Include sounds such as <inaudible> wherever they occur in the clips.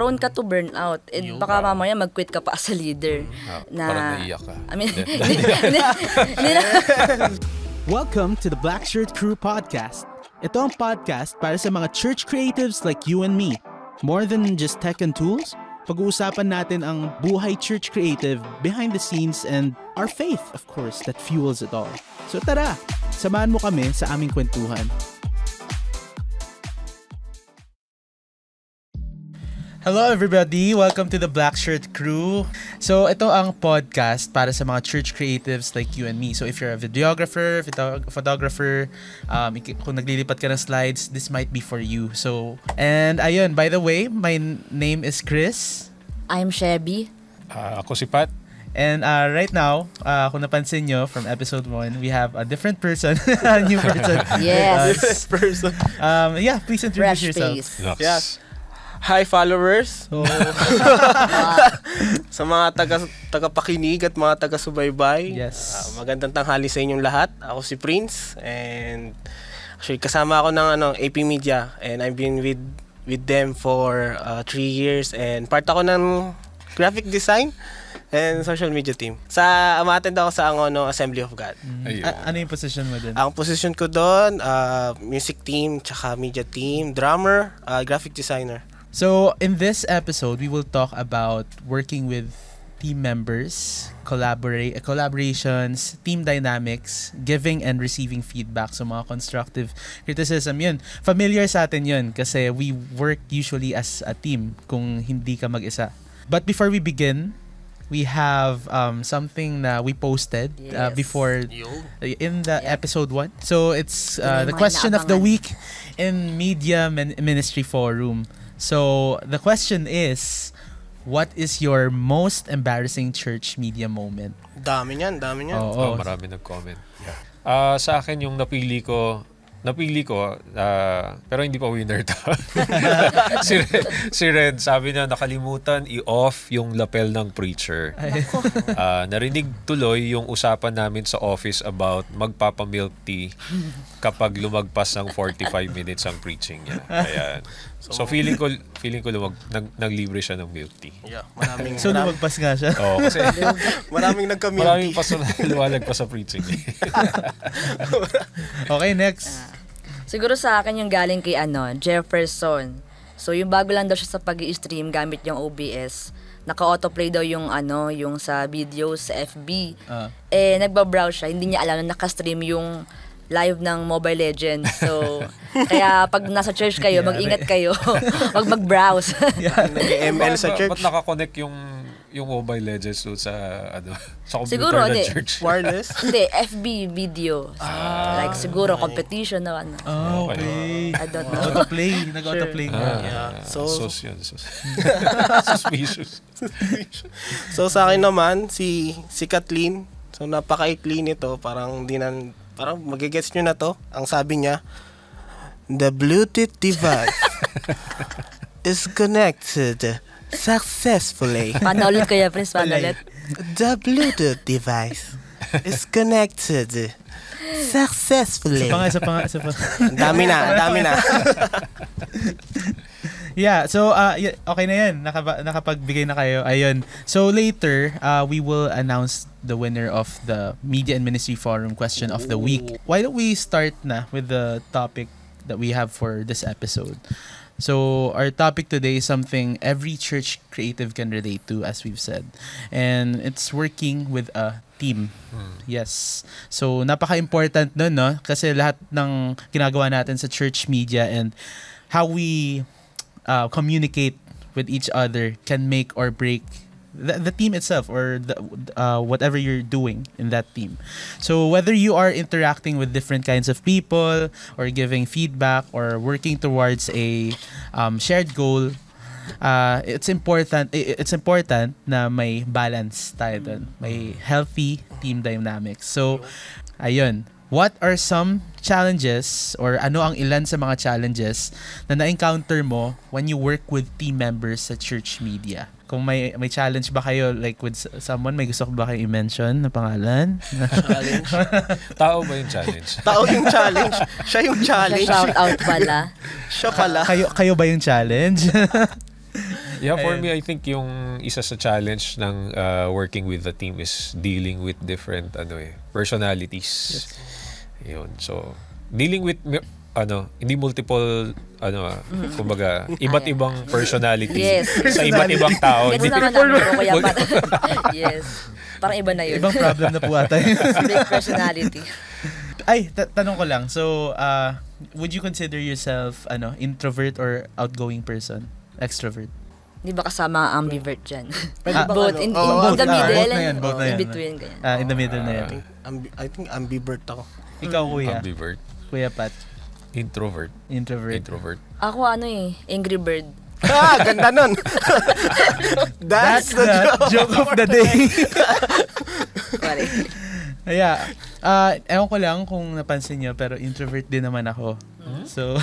prone ka to burnout. And eh, Yun baka na. mamaya mag-quit ka pa as a leader. Mm. Ah, na, parang naiiyak ka. I mean, <laughs> <laughs> Welcome to the Black Shirt Crew Podcast. Ito ang podcast para sa mga church creatives like you and me. More than just tech and tools, pag-uusapan natin ang buhay church creative behind the scenes and our faith, of course, that fuels it all. So tara, samahan mo kami sa aming kwentuhan. Hello everybody! Welcome to the Black Shirt Crew. So, ito ang podcast para sa mga church creatives like you and me. So, if you're a videographer, photographer, um, kung naglilipat ka ng slides, this might be for you. So, and ayun, by the way, my name is Chris. I'm Shebby. Uh, ako si Pat. And uh, right now, uh, kung napansin nyo from episode 1, we have a different person, <laughs> a new person. yes. Uh, <laughs> different person. Um, yeah, please introduce Fresh yourself. Face. Yes. Yeah. Hi followers. So, oh. <laughs> sa mga taga tagapakinig at mga taga-subaybay. Yes. Uh, magandang tanghali sa inyong lahat. Ako si Prince and actually kasama ako ng ano AP Media and I've been with with them for uh, three years and part ako ng graphic design and social media team. Sa umattend ako sa ano Assembly of God. Mm. A- ano yung position mo doon? Ang position ko doon, uh, ah, music team, tsaka media team, drummer, uh, graphic designer. So, in this episode, we will talk about working with team members, collaborate collaborations, team dynamics, giving and receiving feedback so mga constructive criticism yun. Familiar sa atin yun kasi we work usually as a team kung hindi ka mag-isa. But before we begin, we have um, something that we posted uh, yes. uh, before in the yep. episode 1. So it's uh, the question of the week in Media Ministry Forum. So the question is, what is your most embarrassing church media moment? Dami niyan, dami niyan. Oo, oh, marami nag-comment. Yeah. Uh, sa akin yung napili ko, napili ko, uh, pero hindi pa winner to. <laughs> si, Red, si Red, sabi niya nakalimutan i-off yung lapel ng preacher. uh, narinig tuloy yung usapan namin sa office about magpapamilk tea kapag lumagpas ng 45 minutes ang preaching niya. Ayan. So, so feeling ko feeling ko luwag nag, naglibre siya ng guilty. Yeah, maraming so maraming, lumagpas nga siya. Oo, oh, kasi <laughs> maraming nagka-guilty. Maraming paso na luwalag pa sa preaching. <laughs> okay, next. Ah. siguro sa akin yung galing kay ano, Jefferson. So yung bago lang daw siya sa pag-i-stream gamit yung OBS. Naka-autoplay daw yung ano, yung sa videos sa FB. Uh. Ah. Eh nagba-browse siya, hindi niya alam na naka-stream yung live ng Mobile Legends. So, <laughs> kaya pag nasa church kayo, mag-ingat kayo. Huwag <laughs> mag-browse. <laughs> yeah, nag-ML sa church. Ba't nakakonect yung yung Mobile Legends so sa ano sa computer siguro, ng church. Wireless? hindi, FB video. ah, like siguro okay. competition na ano. Oh, okay. I don't know. Auto-play. Nag-auto-play. Sure. Ah, yeah. So, sus yun. Sus. Suspicious. so sa akin naman, si si Kathleen, so napaka napakaikli nito. Parang hindi na Parang magigets nyo na to. Ang sabi niya, the Bluetooth device <laughs> is connected successfully. <laughs> Paano ulit kuya, Prince? Paano ulit? The Bluetooth device is connected successfully. Sa panga, sa panga, sa panga. <laughs> dami na, dami na. yeah, so uh, okay na yan. Nakapa- nakapagbigay na kayo. Ayun. So later, uh, we will announce the winner of the Media and Ministry Forum question of the week. Why don't we start na with the topic that we have for this episode? So our topic today is something every church creative can relate to, as we've said, and it's working with a team. Hmm. Yes. So napaka-important nun, no? Kasi lahat ng ginagawa natin sa church media and how we uh, communicate with each other can make or break the, the team itself or the, uh, whatever you're doing in that team. So whether you are interacting with different kinds of people or giving feedback or working towards a um, shared goal, uh, it's important it's important na may balance tayo dun. May healthy team dynamics. So ayun, what are some challenges or ano ang ilan sa mga challenges na na-encounter mo when you work with team members sa church media? kung may may challenge ba kayo like with someone may gusto ba kayo i-mention na pangalan challenge <laughs> tao ba yung challenge tao yung challenge siya yung challenge shout out pala <laughs> siya pala kayo kayo ba yung challenge <laughs> yeah for me I think yung isa sa challenge ng uh, working with the team is dealing with different ano eh personalities yes. yun so dealing with ano, hindi multiple ano ah, mm. kumbaga, <laughs> ah, iba't ibang personality yes. sa iba't ibang tao. Hindi naman namin kaya pa. yes. Parang iba na yun. Ibang problem na po ata yun. <laughs> Big personality. Ay, ta- tanong ko lang. So, uh, would you consider yourself ano, introvert or outgoing person? Extrovert? Hindi ba kasama ambivert dyan? Ah, <laughs> both, ano? in, in, oh, in the middle. Both na yan, both na yan. In between, ganyan. Ah, in the middle na yan. I think, I think ambivert ako. Ikaw, kuya. Ambivert. Kuya Pat. Introvert. Introvert. Introvert. Ako ano eh, Angry Bird. <laughs> ah, ganda nun. <laughs> That's, That's the, the joke. joke of the day. Sorry. <laughs> yeah. Uh, ewan ko lang kung napansin niyo, pero introvert din naman ako. So, <laughs>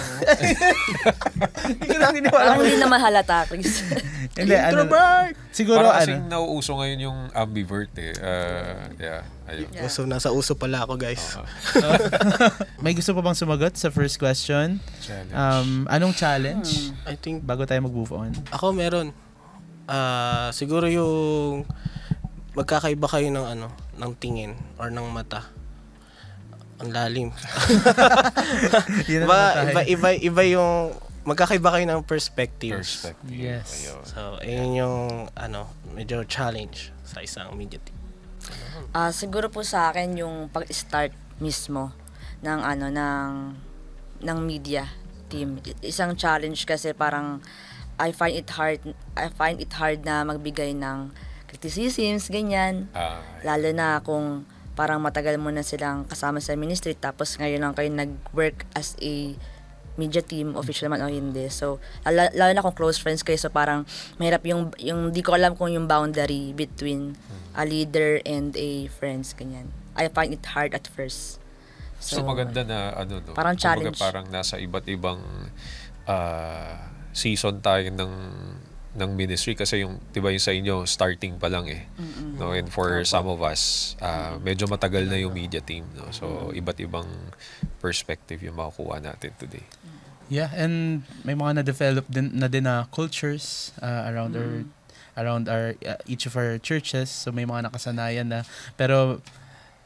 hindi ko lang giniwala. Parang hindi na mahalata, Chris. <laughs> Hindi, ano, siguro Parang ano. Parang nauuso ngayon yung ambivert eh. Uh, yeah, ayun. Yeah. So, nasa uso pala ako, guys. Uh-huh. <laughs> May gusto pa bang sumagot sa first question? Challenge. Um, anong challenge? Hmm. I think, bago tayo mag-move on. Ako meron. Uh, siguro yung magkakaiba kayo ng ano, ng tingin or ng mata ang lalim. <laughs> ba, iba, iba, iba yung magkakaiba kayo ng perspectives. Perspective. Yes. So, ayun yung ano, medyo challenge sa isang media team. Ah, uh, siguro po sa akin yung pag-start mismo ng ano ng ng media team. Isang challenge kasi parang I find it hard I find it hard na magbigay ng criticisms ganyan. Uh, Lalo na kung parang matagal mo na silang kasama sa ministry tapos ngayon lang kayo nag-work as a media team, official man o hindi. So, lalo, lalo na kung close friends kayo, so parang mahirap yung, yung di ko alam kung yung boundary between a leader and a friends, ganyan. I find it hard at first. So, so maganda na ano no. Parang challenge. Kumbaga, parang nasa iba't ibang uh, season tayo ng ng ministry kasi yung 'di ba yung sa inyo starting pa lang eh. Mm-hmm. No and for okay. some of us uh, medyo matagal na yung media team no. So mm-hmm. iba't ibang perspective yung makukuha natin today. Yeah and may mga na-develop din na din na cultures uh, ah, around mm-hmm. our around our uh, each of our churches. So may mga nakasanayan na pero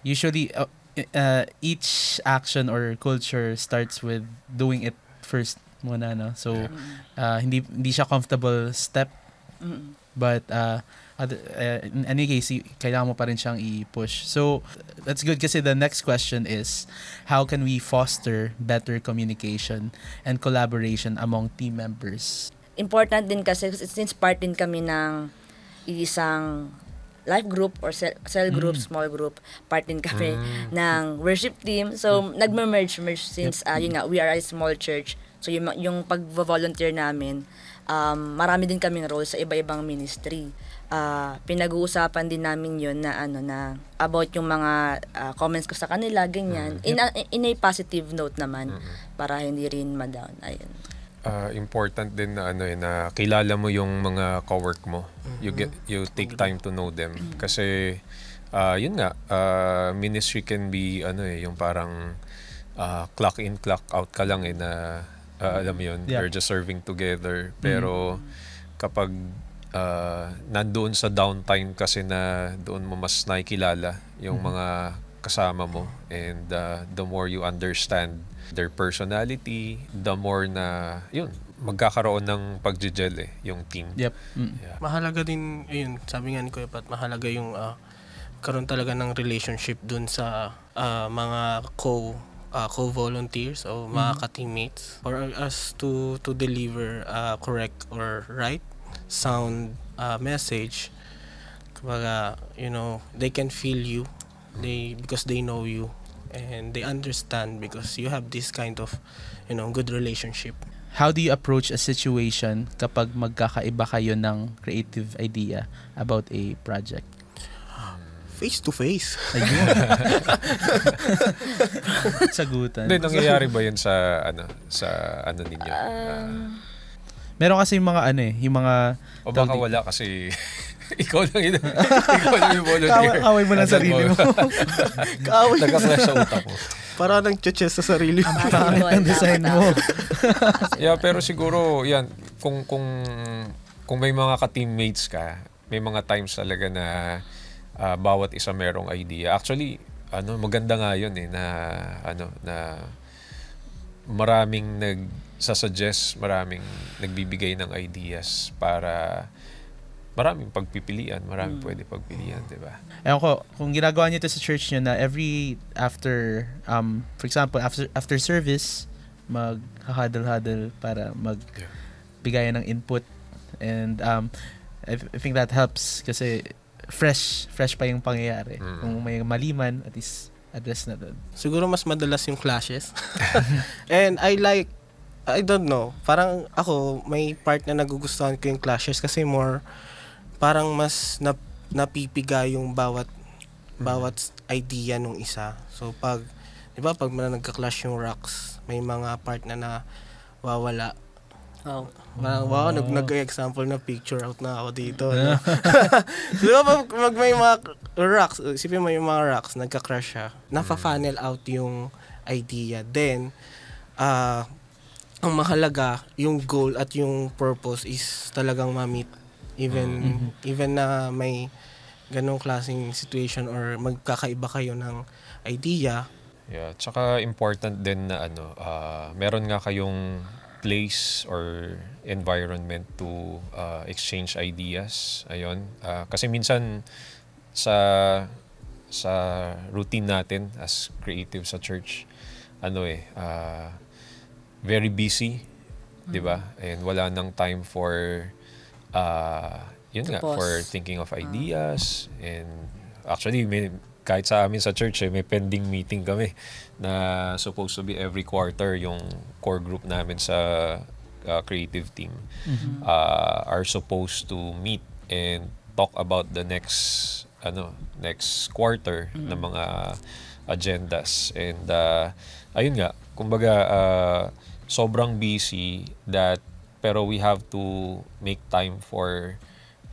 usually uh, uh, each action or culture starts with doing it first muna no so uh, hindi hindi siya comfortable step but uh, other, uh, in any case kailangan mo pa rin siyang i-push so that's good kasi the next question is how can we foster better communication and collaboration among team members important din kasi since part din kami ng isang life group or cell, cell mm. group, mm. small group, part din kami mm. ng worship team. So, mm. nagme-merge merge since, yep. uh, yun nga, we are a small church. So yung, yung pag-volunteer namin, um, marami din kaming role sa iba-ibang ministry. Uh, pinag-uusapan din namin yon na ano na about yung mga uh, comments ko sa kanila ganyan. Mm-hmm. In, a, in a positive note naman mm-hmm. para hindi rin ma-down. Ayun. Uh, important din na ano eh, na kilala mo yung mga co-work mo. Mm-hmm. You get you take time to know them mm-hmm. kasi uh, yun nga uh, ministry can be ano eh yung parang uh, clock in clock out ka lang eh na uh, alam mo yun, yeah. they're just serving together. Mm-hmm. Pero mm-hmm. kapag uh, nandoon sa downtime kasi na doon mo mas nakikilala yung mm-hmm. mga kasama mo and uh, the more you understand their personality, the more na yun, magkakaroon ng pagjejel eh, yung team. Yep. Mm. Yeah. Mahalaga din, ayun, sabi nga ni Kuya Pat, mahalaga yung uh, karoon talaga ng relationship dun sa uh, mga co uh, co-volunteers or mm-hmm. mga ka-teammates for us to to deliver uh, correct or right sound uh, message kumbaga you know they can feel you they because they know you and they understand because you have this kind of you know good relationship how do you approach a situation kapag magkakaiba kayo ng creative idea about a project face to face. Ayun. <laughs> Sagutan. Hindi, nangyayari ba yun sa, ano, sa, ano ninyo? Um, uh, meron kasi yung mga, ano eh, yung mga... O baka wala kasi... <laughs> ikaw lang yun. ikaw lang yung volunteer. Kawa, kaway mo lang sarili mo. kaway mo. <laughs> Nagka-flash sa utak mo. Para nang cheche sa sarili mo. Pangit ang design mo. yeah, pero siguro, yan, kung, kung, kung may mga ka-teammates ka, may mga times talaga na uh, bawat isa merong idea. Actually, ano, maganda nga 'yon eh na ano na maraming nagsasuggest, maraming nagbibigay ng ideas para maraming pagpipilian, maraming hmm. pwede pagpilian, di ba? Ewan ko, kung ginagawa niyo ito sa church niyo na every after, um, for example, after, after service, mag-huddle-huddle para magbigay ng input. And um, I, I think that helps kasi fresh fresh pa yung pangyayari. Mm. Kung may maliman, at least address na doon. Siguro mas madalas yung clashes. <laughs> And I like, I don't know, parang ako, may part na nagugustuhan ko yung clashes kasi more, parang mas nap, napipiga yung bawat mm. bawat idea nung isa. So pag, di ba, pag nagka-clash yung rocks, may mga part na na wawala Oh. Na, wow, oh. nag, nag-example na picture out na ako dito. No? so, <laughs> diba, pag, pag may mga rocks, isipin mo yung mga rocks, nagka-crush siya, napa-funnel mm. out yung idea. Then, uh, ang mahalaga, yung goal at yung purpose is talagang ma-meet. Even, mm-hmm. mm-hmm. even na may ganong klaseng situation or magkakaiba kayo ng idea. Yeah, tsaka important din na ano, uh, meron nga kayong place or environment to uh, exchange ideas. ayon Uh, ah, kasi minsan sa sa routine natin as creative sa church, ano eh, uh, very busy, mm. 'di ba? Mm. And wala nang time for uh, yun to nga, pause. for thinking of mm. ideas uh. and actually may kahit sa amin sa church, eh, may pending meeting kami na supposed to be every quarter yung core group namin sa uh, creative team mm-hmm. uh, are supposed to meet and talk about the next ano next quarter mm-hmm. ng mga agendas and uh, ayun nga kumbaga uh, sobrang busy that pero we have to make time for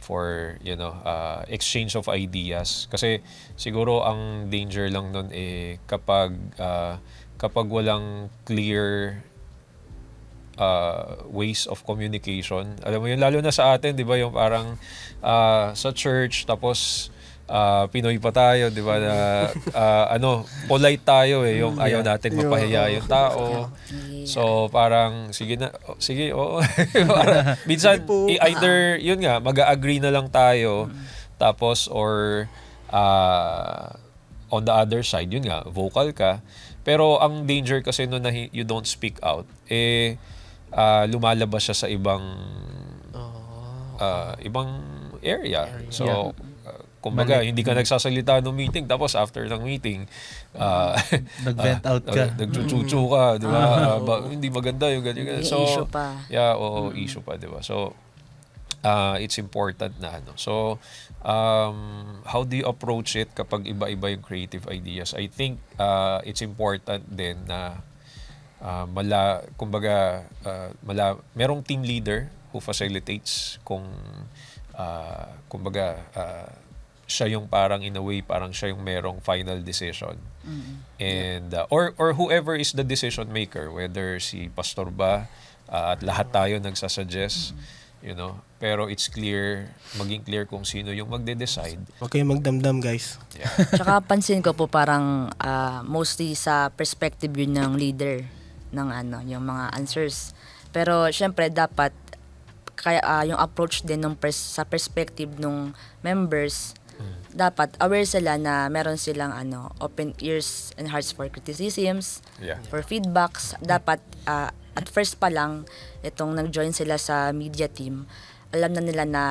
for you know uh, exchange of ideas kasi siguro ang danger lang nun eh kapag uh, kapag walang clear uh, ways of communication alam mo yun lalo na sa atin 'di ba yung parang uh, sa church tapos uh, Pinoy pa tayo, di ba? Na, uh, ano, polite tayo eh, yung mm. ayaw natin mapahiya yung tao. So parang, sige na, oh, sige, oo. Oh. <laughs> Para, minsan, either, yun nga, mag-agree na lang tayo, mm. tapos, or, uh, on the other side, yun nga, vocal ka. Pero ang danger kasi no na you don't speak out, eh, uh, lumalabas siya sa ibang, uh, ibang area. So, yeah Kumbaga, hindi ka mm. nagsasalita ng meeting tapos after ng meeting, uh, <laughs> nag-vent ah, out ka. Nagchuchuchu mm. ka, di ba? Uh, ba? Hindi maganda yung ganyan. So, issue pa. Yeah, oo, mm. issue pa, di ba? So, uh, it's important na ano. So, um, how do you approach it kapag iba-iba yung creative ideas? I think uh, it's important din na uh, mala, kumbaga, uh, mala, merong team leader who facilitates kung, uh, kumbaga, uh, siya yung parang in a way parang siya yung merong final decision. Mm-hmm. And uh, or or whoever is the decision maker whether si pastor ba uh, at lahat tayo nagsasuggest mm-hmm you know pero it's clear maging clear kung sino yung magde-decide wag kayong magdamdam guys yeah. <laughs> tsaka pansin ko po parang uh, mostly sa perspective yun ng leader ng ano yung mga answers pero syempre dapat kaya uh, yung approach din nung pers- sa perspective nung members dapat aware sila na meron silang ano open ears and hearts for criticisms, yeah. for feedbacks. Dapat uh, at first pa lang itong nag-join sila sa media team, alam na nila na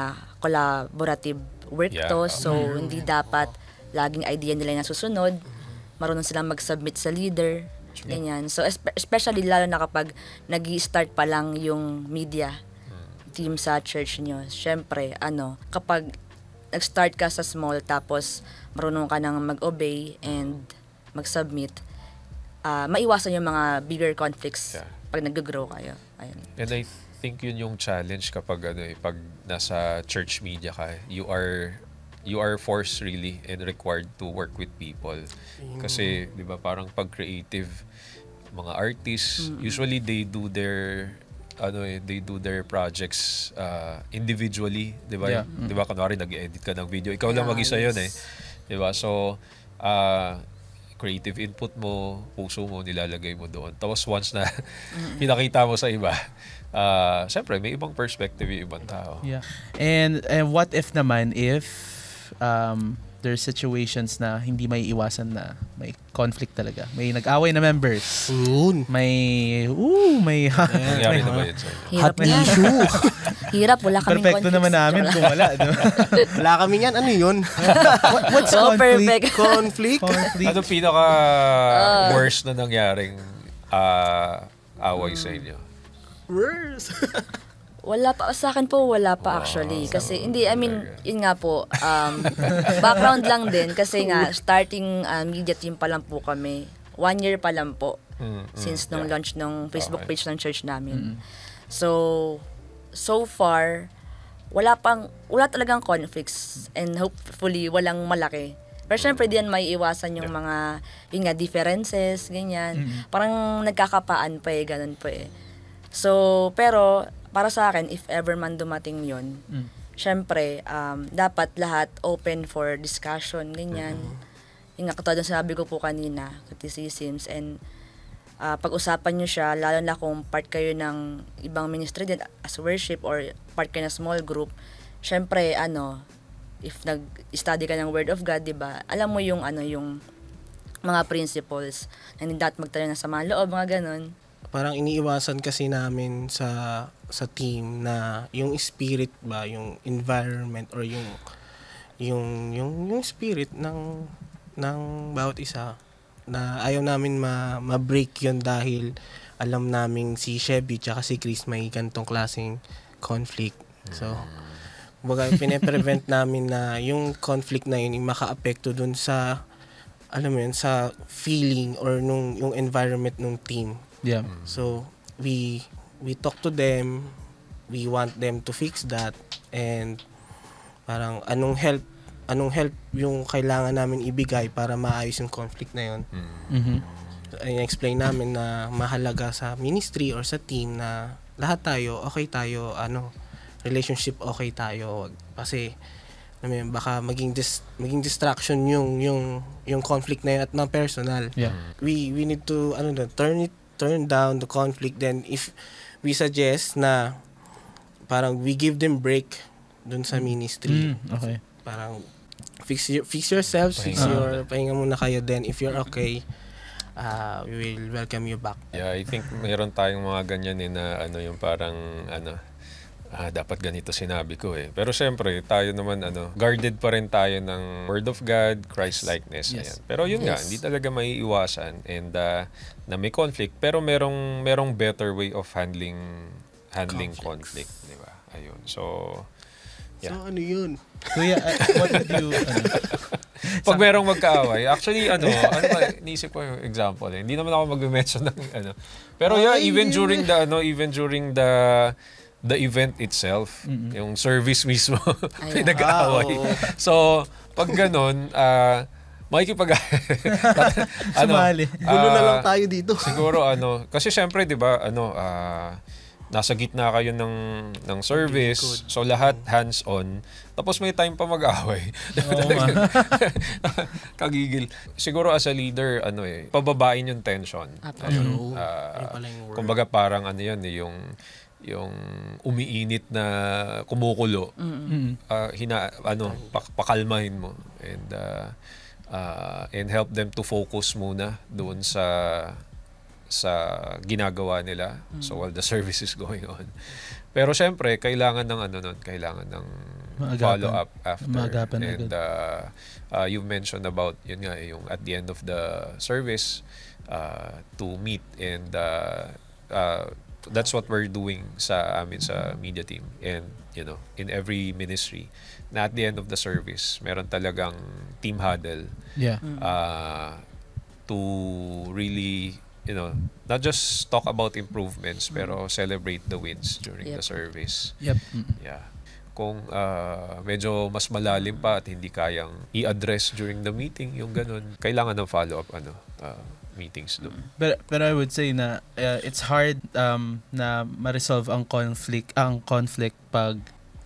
collaborative work yeah. to. So mm hindi dapat laging idea nila na susunod. Marunong silang mag-submit sa leader. Ganyan. So especially lalo na kapag nag start pa lang yung media mm. team sa church niyo syempre, ano, kapag nag-start ka sa small tapos marunong ka nang mag-obey and mag-submit, uh, maiwasan yung mga bigger conflicts yeah. pag nag-grow kayo. Ayun. And I think yun yung challenge kapag ano eh, pag nasa church media ka, you are you are forced really and required to work with people. Mm. Kasi 'di ba parang pag creative mga artists, mm. usually they do their ano eh, they do their projects uh, individually, 'di ba? Yeah. Mm -hmm. 'Di ba kunwari nag-edit ka ng video, ikaw yeah, lang mag-isa yes. 'yon eh. 'Di ba? So uh, creative input mo, puso mo, nilalagay mo doon. Tapos once na mm. <laughs> pinakita mo sa iba, uh, siyempre may ibang perspective yung ibang tao. Yeah. And, and what if naman if um, there's situations na hindi may iwasan na may conflict talaga. May nag-away na members. Yun. May, ooh, may, Nangyari may, na hot <laughs> issue. <laughs> Hirap, wala kaming Perfecto conflicts. naman namin kung wala. No? <laughs> Wala kami yan. Ano yun? what's So conflict? perfect. Conflict? conflict? Anong pinaka uh, worst na nangyaring ah, away sa inyo? Worse. Wala pa. Sa akin po, wala pa actually. kasi, hindi, I mean, yun nga po, um, <laughs> background lang din. Kasi nga, starting um, media team pa lang po kami. One year pa lang po. Mm, mm, since nung yeah. launch ng Facebook okay. page ng church namin. Mm. So, so far, wala pang, wala talagang conflicts. And hopefully, walang malaki. Pero syempre, mm. diyan may iwasan yung yeah. mga, yun nga, differences, ganyan. mm Parang nagkakapaan pa eh, ganun pa eh. So, pero para sa akin, if ever man dumating yun, mm. syempre, um, dapat lahat open for discussion, ganyan. Mm-hmm. Yung katulad ng sinabi ko po kanina, criticisms, and uh, pag-usapan nyo siya, lalo na kung part kayo ng ibang ministry din, as worship, or part kayo ng small group, syempre, ano, if nag-study ka ng Word of God, di ba, alam mo yung, ano, yung mga principles, na hindi dapat magtayo na sa loob, mga ganun parang iniiwasan kasi namin sa sa team na yung spirit ba, yung environment or yung yung yung yung spirit ng ng bawat isa na ayaw namin ma, ma-break yun dahil alam naming si Chevy tsaka si Chris may gantong klaseng conflict. So, baga, hmm. pine-prevent <laughs> namin na yung conflict na yun yung maka-apekto dun sa alam mo yun, sa feeling or nung yung environment nung team. Yeah. So, we we talk to them, we want them to fix that and parang anong help anong help yung kailangan namin ibigay para maayos yung conflict na yun. Mm-hmm. I-explain namin na mahalaga sa ministry or sa team na lahat tayo okay tayo ano relationship okay tayo kasi I mean, baka maging dis maging distraction yung yung yung conflict na yun at mga personal. Yeah. We we need to ano na turn it turn down the conflict then if we suggest na parang we give them break dun sa mm. ministry. Mm, okay. Parang fix your, fix yourselves, pahinga. fix your pahinga muna kayo then if you're okay, uh, we will welcome you back. Yeah, I think meron tayong mga ganyan eh na ano yung parang ano ah, dapat ganito sinabi ko eh. Pero syempre, tayo naman, ano, guarded pa rin tayo ng Word of God, Christ-likeness. Yes. Ayan. Pero yun yes. nga, hindi talaga maiiwasan and uh, na may conflict. Pero merong, merong better way of handling handling Conflicts. conflict. Di ba? Ayun. So, Yeah. So ano yun? Kuya, yeah, uh, what did you... Ano? <laughs> Pag merong magkaaway, actually, ano, ano ba, iniisip ko yung example eh. Hindi naman ako mag-mention ng ano. Pero yeah, even during the, ano, even during the the event itself. Mm-hmm. Yung service <laughs> mismo, may nag-aaway. Ah, oh. so, pag ganun, uh, makikipag <laughs> ano, Sumali. Ah, Gulo na lang tayo dito. siguro <laughs> ano, kasi syempre 'di ba, ano, uh, nasa gitna kayo ng ng service. So lahat hands-on. Tapos may time pa mag-away. Oh, Kagigil. Siguro as a leader, ano eh, pababain yung tension. Ayun. Uh, yung kumbaga parang ano 'yun, eh, yung yung umiinit na kumukulo mm-hmm. uh, hina ano pak- pakalmahin mo and uh, uh, and help them to focus muna doon sa sa ginagawa nila mm-hmm. so while the <laughs> service is going on pero syempre kailangan ng ano nun kailangan ng Maagapan. follow up after Maagapan and uh, uh, you mentioned about yun nga yung at the end of the service uh, to meet and uh, uh, that's what we're doing sa amin sa media team and you know in every ministry na at the end of the service meron talagang team huddle yeah mm. uh, to really you know not just talk about improvements mm. pero celebrate the wins during yep. the service yep yeah kung uh, medyo mas malalim pa at hindi kayang i-address during the meeting yung ganun kailangan ng follow up ano uh, meetings doon. Mm. But but I would say na uh, it's hard um na ma-resolve ang conflict ang conflict pag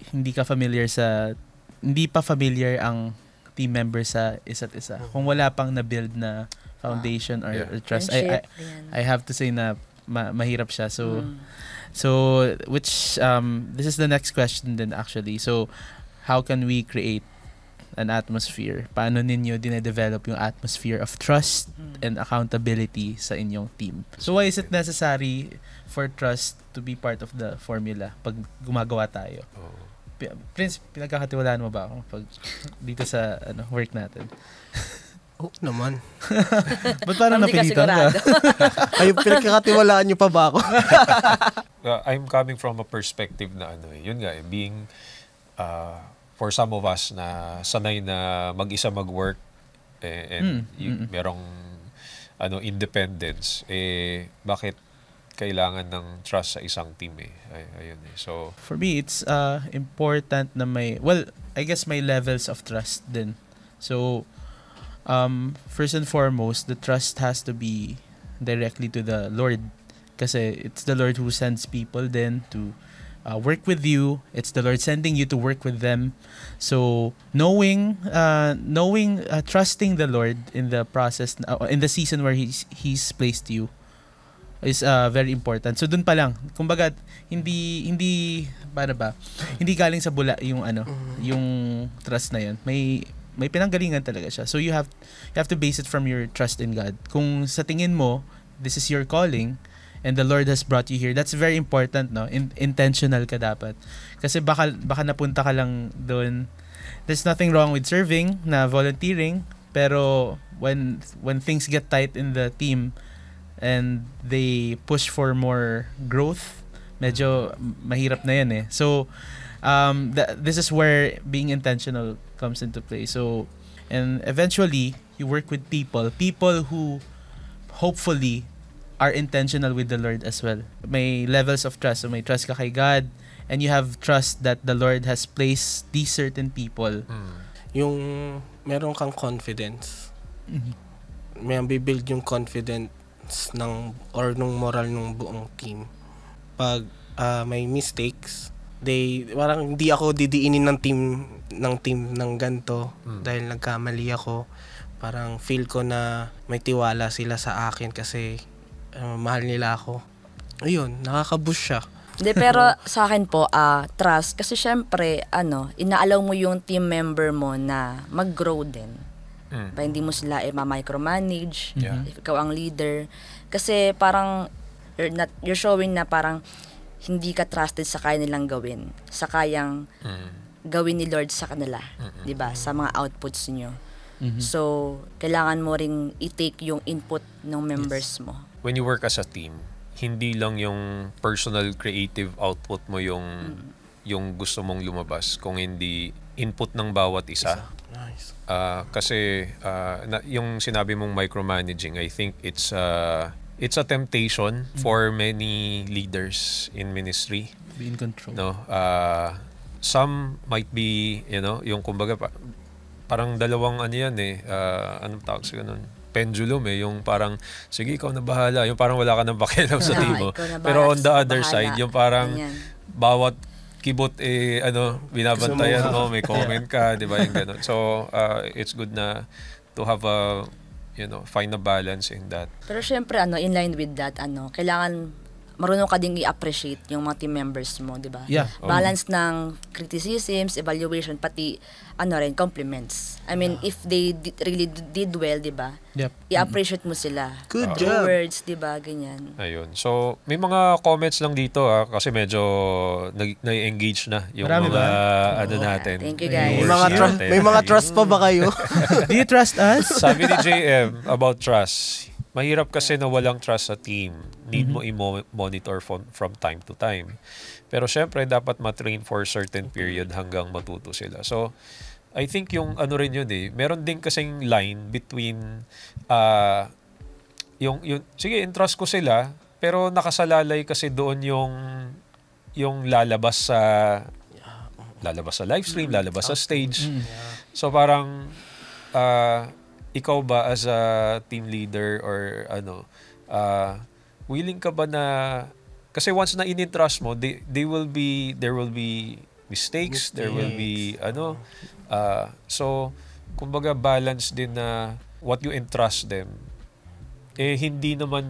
hindi ka familiar sa hindi pa familiar ang team member sa isa't isa. Mm. Kung wala pang na-build na foundation or, yeah. trust, I, I I have to say na ma- mahirap siya. So mm. so which um this is the next question then actually. So how can we create an atmosphere, paano ninyo dine-develop yung atmosphere of trust mm. and accountability sa inyong team. So why is it necessary for trust to be part of the formula pag gumagawa tayo? Oh. Prince, pinagkakatiwalaan mo ba ako pag dito sa ano, work natin? Oo oh, naman. <laughs> Ba't parang napilitan ka? <laughs> Ay, pinagkakatiwalaan niyo pa ba ako? uh, <laughs> I'm coming from a perspective na ano eh, yun nga eh, being uh, for some of us na sanay na mag-isa mag-work eh, and mm. y- hmm. merong ano independence eh bakit kailangan ng trust sa isang team eh. Ay, ayun eh. So for me it's uh important na may well I guess may levels of trust din. So um first and foremost the trust has to be directly to the Lord kasi it's the Lord who sends people then to uh, work with you. It's the Lord sending you to work with them. So knowing, uh, knowing, uh, trusting the Lord in the process, uh, in the season where he's he's placed you, is uh, very important. So dun pa lang, kumbaga hindi hindi paano ba? Hindi galing sa bula yung ano, mm-hmm. yung trust na yun. May may pinanggalingan talaga siya. So you have you have to base it from your trust in God. Kung sa tingin mo this is your calling, and the Lord has brought you here. That's very important, no? In- intentional ka dapat. Kasi baka, baka napunta ka lang doon. There's nothing wrong with serving, na volunteering, pero when when things get tight in the team and they push for more growth, medyo mahirap na 'yan eh. So um th- this is where being intentional comes into play. So and eventually you work with people, people who hopefully are intentional with the Lord as well. May levels of trust. So may trust ka kay God and you have trust that the Lord has placed these certain people. Mm. Yung meron kang confidence. Mm-hmm. May build yung confidence ng or nung moral ng buong team. Pag uh, may mistakes, they parang hindi ako didiinin ng team ng team ng ganto mm. dahil nagkamali ako parang feel ko na may tiwala sila sa akin kasi uh, mahal nila ako. Ayun, nakakabush siya. Hindi, pero sa akin po, uh, trust. Kasi syempre, ano, inaalaw mo yung team member mo na mag-grow din. Mm. Pa, hindi mo sila eh, ma-micromanage. Yeah. If ikaw ang leader. Kasi parang, you're, not, you're showing na parang hindi ka trusted sa kaya nilang gawin. Sa kayang mm. gawin ni Lord sa kanila. Mm-mm. Diba? Sa mga outputs niyo. Mm-hmm. So, kailangan mo ring i-take yung input ng members yes. mo. When you work as a team, hindi lang yung personal creative output mo yung mm-hmm. yung gusto mong lumabas kung hindi input ng bawat isa. isa. Nice. Uh, kasi uh, na, yung sinabi mong micromanaging, I think it's uh, it's a temptation mm-hmm. for many leaders in ministry. Be in control. No, uh, some might be, you know, yung kumbaga pa, parang dalawang ano yan eh, uh, anong tawag sa ganun? pendulum eh, yung parang, sige, ikaw na bahala. Yung parang wala ka ng bakilaw sa <laughs> timo. Pero on the other bahala. side, yung parang Ganyan. bawat kibot eh, ano, binabantayan mo, may comment ka, di ba, yung ganun. So, uh, it's good na to have a you know, find a balance in that. Pero syempre, ano, in line with that, ano, kailangan marunong ka ding i-appreciate yung mga team members mo, di ba? Yeah. Balance um, ng criticisms, evaluation, pati ano rin, compliments. I mean, yeah. if they did, really did well, di ba? Yep. I-appreciate mo sila. Good uh, job. Words, di ba? Ganyan. Ayun. So, may mga comments lang dito ah, kasi medyo nag engage na yung Marami mga ba? ano oh, natin. Thank you guys. May mga, natin. may mga trust pa ba kayo? <laughs> Do you trust us? Sabi ni JM about trust, Mahirap kasi na walang trust sa team. Need mo mm-hmm. i-monitor from, from time to time. Pero syempre, dapat matrain for certain mm-hmm. period hanggang matuto sila. So, I think yung ano rin yun eh, meron din kasing line between uh, yung, yung, sige, entrust ko sila, pero nakasalalay kasi doon yung yung lalabas sa lalabas sa live stream, lalabas sa ah. stage. Mm-hmm. So parang uh, ikaw ba as a team leader or ano, uh, willing ka ba na kasi once na inintrust mo, they, they will be there will be mistakes, mistakes. there will be ano uh, so kumbaga balance din na what you entrust them eh hindi naman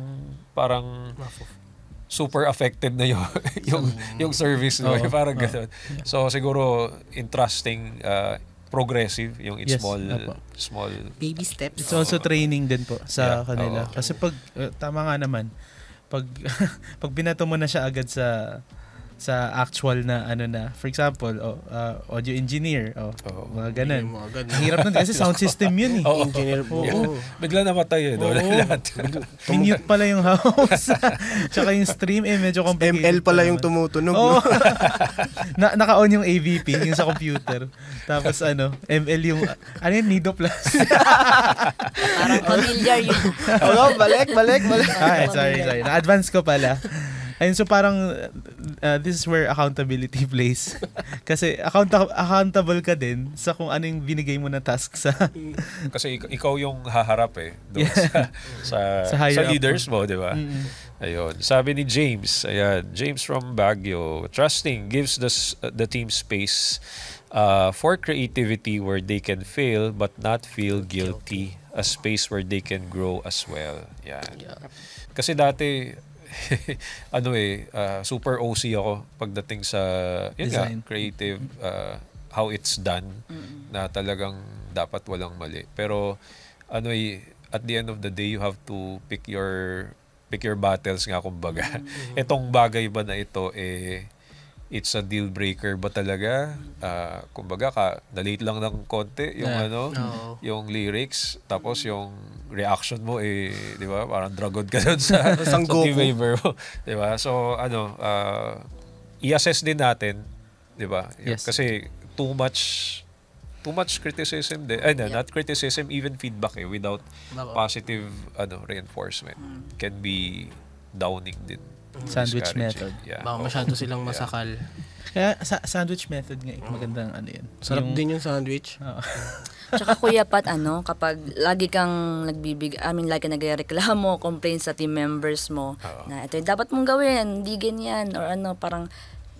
parang super affected na yung <laughs> yung, yung service mo no? eh, parang ganoon. So siguro entrusting uh, progressive yung it's yes, small apo. small baby steps. It's also training din po sa yeah, kanila. Oo. Kasi pag uh, tama nga naman pag <laughs> pag binato mo na siya agad sa sa actual na ano na. For example, oh, uh, audio engineer. Oh, oh mga ganun. Mga ganun. Hirap nun kasi sound system yun eh. <laughs> Oh, engineer. Oh, oh. Bigla napatay eh. Oh, <laughs> lahat. Minute pala yung house. <laughs> Tsaka yung stream eh medyo complicated. ML pala yung tumutunog. Oh. na, naka-on yung AVP, yung sa computer. Tapos ano, ML yung, ano yun, Nido Plus. Parang familiar yun. Oo, balik, balik, balik. Ay, sorry, sorry. Na-advance ko pala. Ayun, so parang uh, this is where accountability <laughs> plays. Kasi account accountable ka din sa kung ano yung binigay mo na task sa... <laughs> Kasi ikaw yung haharap eh. Doon yeah. sa, sa, <laughs> sa, sa leaders mo, di ba? Mm-hmm. Ayun. Sabi ni James, ayan, James from Baguio, trusting gives the, the team space uh, for creativity where they can fail but not feel guilty. A space where they can grow as well. Yan. Yeah. Kasi dati, <laughs> ano eh, uh, super OC ako pagdating sa yun Design. Nga, creative, uh, how it's done, mm-hmm. na talagang dapat walang mali. Pero ano eh, at the end of the day, you have to pick your pick your battles nga kumbaga. Mm-hmm. Itong <laughs> bagay ba na ito eh it's a deal breaker ba talaga? Uh, kumbaga, ka, nalate lang ng konti yung yeah. ano, no. yung lyrics, tapos yung reaction mo eh, di ba? Parang dragon ka doon sa, <laughs> sa waiver mo. <laughs> di ba? So, ano, uh, i-assess din natin, di ba? Yes. Kasi too much too much criticism din. Ay, no, yeah. not criticism, even feedback eh, without Bako. positive ano reinforcement mm. can be downing din. Mm-hmm. Sandwich method. Yeah. Baka masyado silang masakal. Kaya sa- sandwich method nga, eh, mm. magandang ano yun. Sarap yung, din yung sandwich. <laughs> Oo. Tsaka kuya pat ano, kapag lagi kang nagbibig, I mean, lagi nagreklamo, complain sa team members mo, Oo. na ito yung dapat mong gawin, hindi ganyan, or ano, parang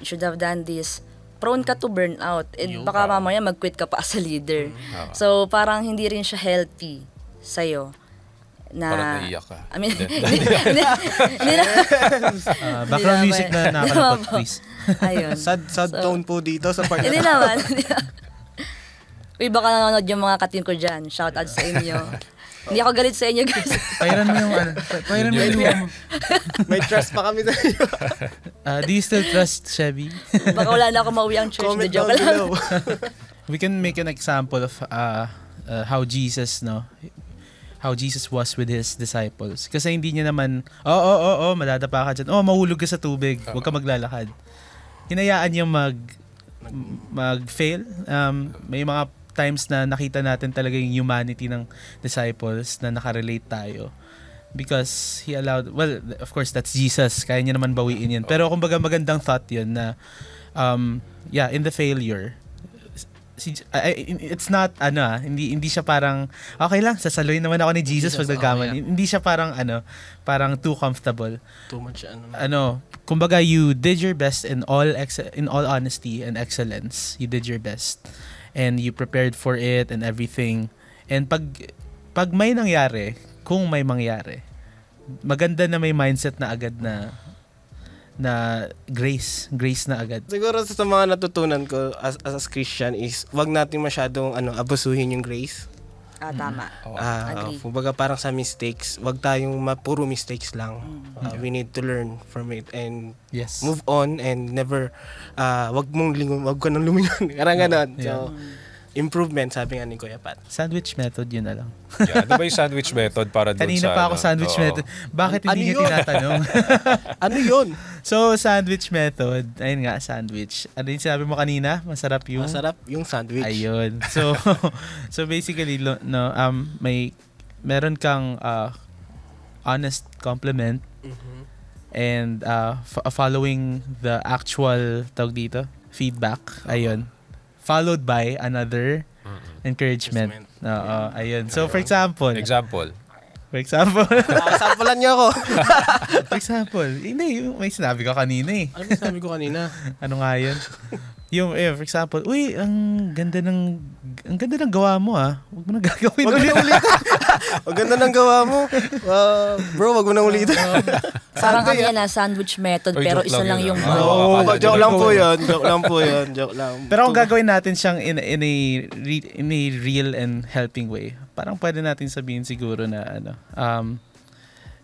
you should have done this. Prone ka to burnout, and eh, Yun. baka mamaya mag-quit ka pa as a leader. Mm. Oo. So, parang hindi rin siya healthy sa'yo na Parang naiyak ka. I mean, hindi <laughs> ah, na. Uh, background music na nakalapag, please. Ayun. Sad, sad so, tone po dito sa part. Hindi naman. <laughs> <laughs> Uy, baka nanonood yung mga katin ko dyan. Shout out sa inyo. Hindi ako galit sa inyo, guys. Pairan mo yung ano. Pairan mo yung May trust pa kami sa iyo. uh, ah, do you still trust Chevy? baka wala na ako mauwi ang church. Comment joke lang. We can make an example of uh, uh, how Jesus no how Jesus was with his disciples. Kasi hindi niya naman, oo, oh, oh, oh, oh, madadapa ka dyan. Oh, mahulog ka sa tubig. Huwag ka maglalakad. Hinayaan niya mag, mag-fail. Um, may mga times na nakita natin talaga yung humanity ng disciples na nakarelate tayo. Because he allowed, well, of course, that's Jesus. Kaya niya naman bawiin yun. Pero kumbaga magandang thought yun na, um, yeah, in the failure, si uh, it's not ano ah, hindi hindi siya parang okay lang sasaluin naman ako ni Jesus, pag nagkamali. Oh, yeah. Hindi siya parang ano, parang too comfortable. Too much ano. Ano, kumbaga you did your best in all ex- in all honesty and excellence. You did your best and you prepared for it and everything. And pag pag may nangyari, kung may mangyari, maganda na may mindset na agad na na grace, grace na agad. Siguro sa mga natutunan ko as, as, Christian is wag natin masyadong ano abusuhin yung grace. Ah, tama. Mm. Ah, uh, kumbaga parang sa mistakes, wag tayong mapuro mistakes lang. Mm. Uh, we need to learn from it and yes. move on and never uh, wag mong lingon, wag ka nang lumingon. Karang <laughs> yeah. ganun. So, mm improvement, sabi nga ni Kuya Pat. Sandwich method yun na lang. yeah, ano ba yung sandwich <laughs> method para doon sa... Kanina pa ako ano? sandwich Oo. method. Bakit ano hindi niya tinatanong? <laughs> ano yun? So, sandwich method. Ayun nga, sandwich. Ano yung sinabi mo kanina? Masarap yung... Masarap yung sandwich. Ayun. So, <laughs> so basically, no, um, may... Meron kang uh, honest compliment mm-hmm. and uh, f- following the actual, tawag dito, feedback. Uh-huh. Ayun followed by another Mm-mm. encouragement. Oo, uh, uh, ayun. So for example, example. For example. <laughs> Ah, Samplean niyo ako. for example, hindi, yung may sinabi ka kanina eh. Ano sinabi ko kanina? <laughs> ano nga yun? Yung, eh, for example, uy, ang ganda ng, ang ganda ng gawa mo ah. Huwag mo nang gagawin Wag ulit. ulit. <laughs> ang ganda ng gawa mo. Uh, bro, wag mo na ulit. Parang kami yan ah, sandwich method, Oy, pero isa lang, lang yung bro. Oh, oh, joke, lang po yun. Joke lang po yun. Joke lang. Pero ang gagawin natin siyang in, in, a, in a real and helping way, parang pwede natin sabihin siguro na ano, um,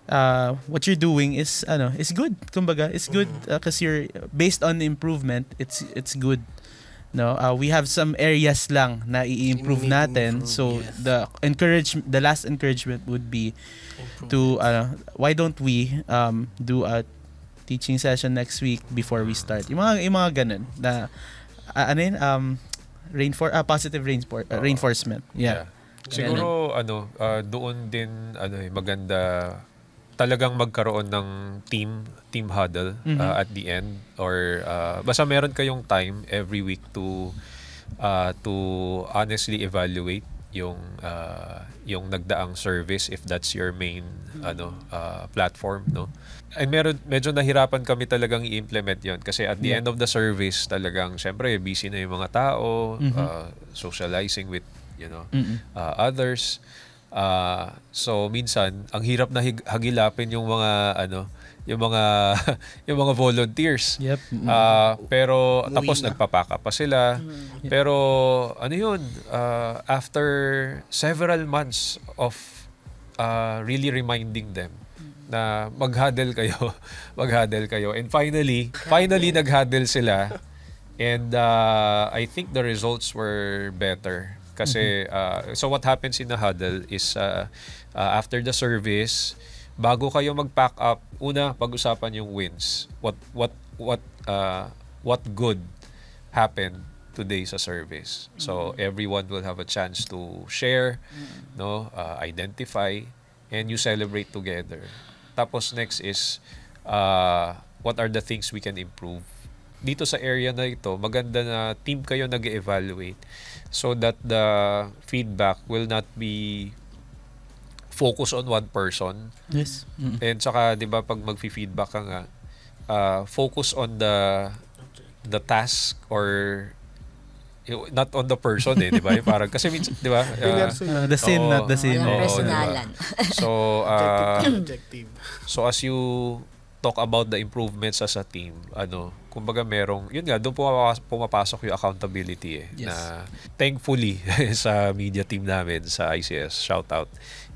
uh, what you're doing is ano is good kumbaga it's good because uh, you're based on improvement it's it's good no uh, we have some areas lang na i-improve natin improve, so yes. the encourage the last encouragement would be to ano why don't we um do a teaching session next week before we start yung mga yung mga ganun na uh, ano yun um rainfor uh, positive rainfor uh, reinforcement yeah, yeah. Siguro ano uh, doon din ano eh, maganda talagang magkaroon ng team team huddle mm-hmm. uh, mhm. at the end or uh, basta meron kayong time every week to uh, to honestly evaluate yung uh, yung nagdaang service if that's your main mm-hmm. ano uh, platform no and meron medyo nahirapan kami talagang i-implement yon kasi at the yeah. Mm. end of the service talagang syempre busy na yung mga tao mm-hmm. uh, socializing with you know mm-hmm. uh, others Uh, so minsan ang hirap na hig- hagilapin yung mga ano yung mga <laughs> yung mga volunteers. Yep. Uh, pero Muwi tapos na. nagpapaka pa sila. Mm. Pero ano yun uh, after several months of uh, really reminding them mm-hmm. na mag-huddle kayo, <laughs> mag-huddle kayo. And finally, finally nag-huddle sila. And uh, I think the results were better kasi, mm-hmm. uh, so what happens in the huddle is uh, uh, after the service, bago kayo mag-pack up, una, pag-usapan yung wins. What, what, what, uh, what good happened today sa service. So, mm-hmm. everyone will have a chance to share, mm-hmm. no, uh, identify, and you celebrate together. Tapos next is, uh, what are the things we can improve? Dito sa area na ito, maganda na team kayo nag-evaluate so that the feedback will not be focus on one person. Yes. Mm-hmm. And saka 'di ba pag magfi-feedback ka nga uh, focus on the the task or not on the person eh, di ba? Parang kasi means di ba? Uh, uh, the sin, oh, not the sin. Oh, personalan. Diba? So, <laughs> uh, so as you talk about the improvements as a team, ano, kumbaga merong, yun nga, doon pumapasok, pumapasok yung accountability eh. Yes. Na thankfully <laughs> sa media team namin sa ICS, shout out,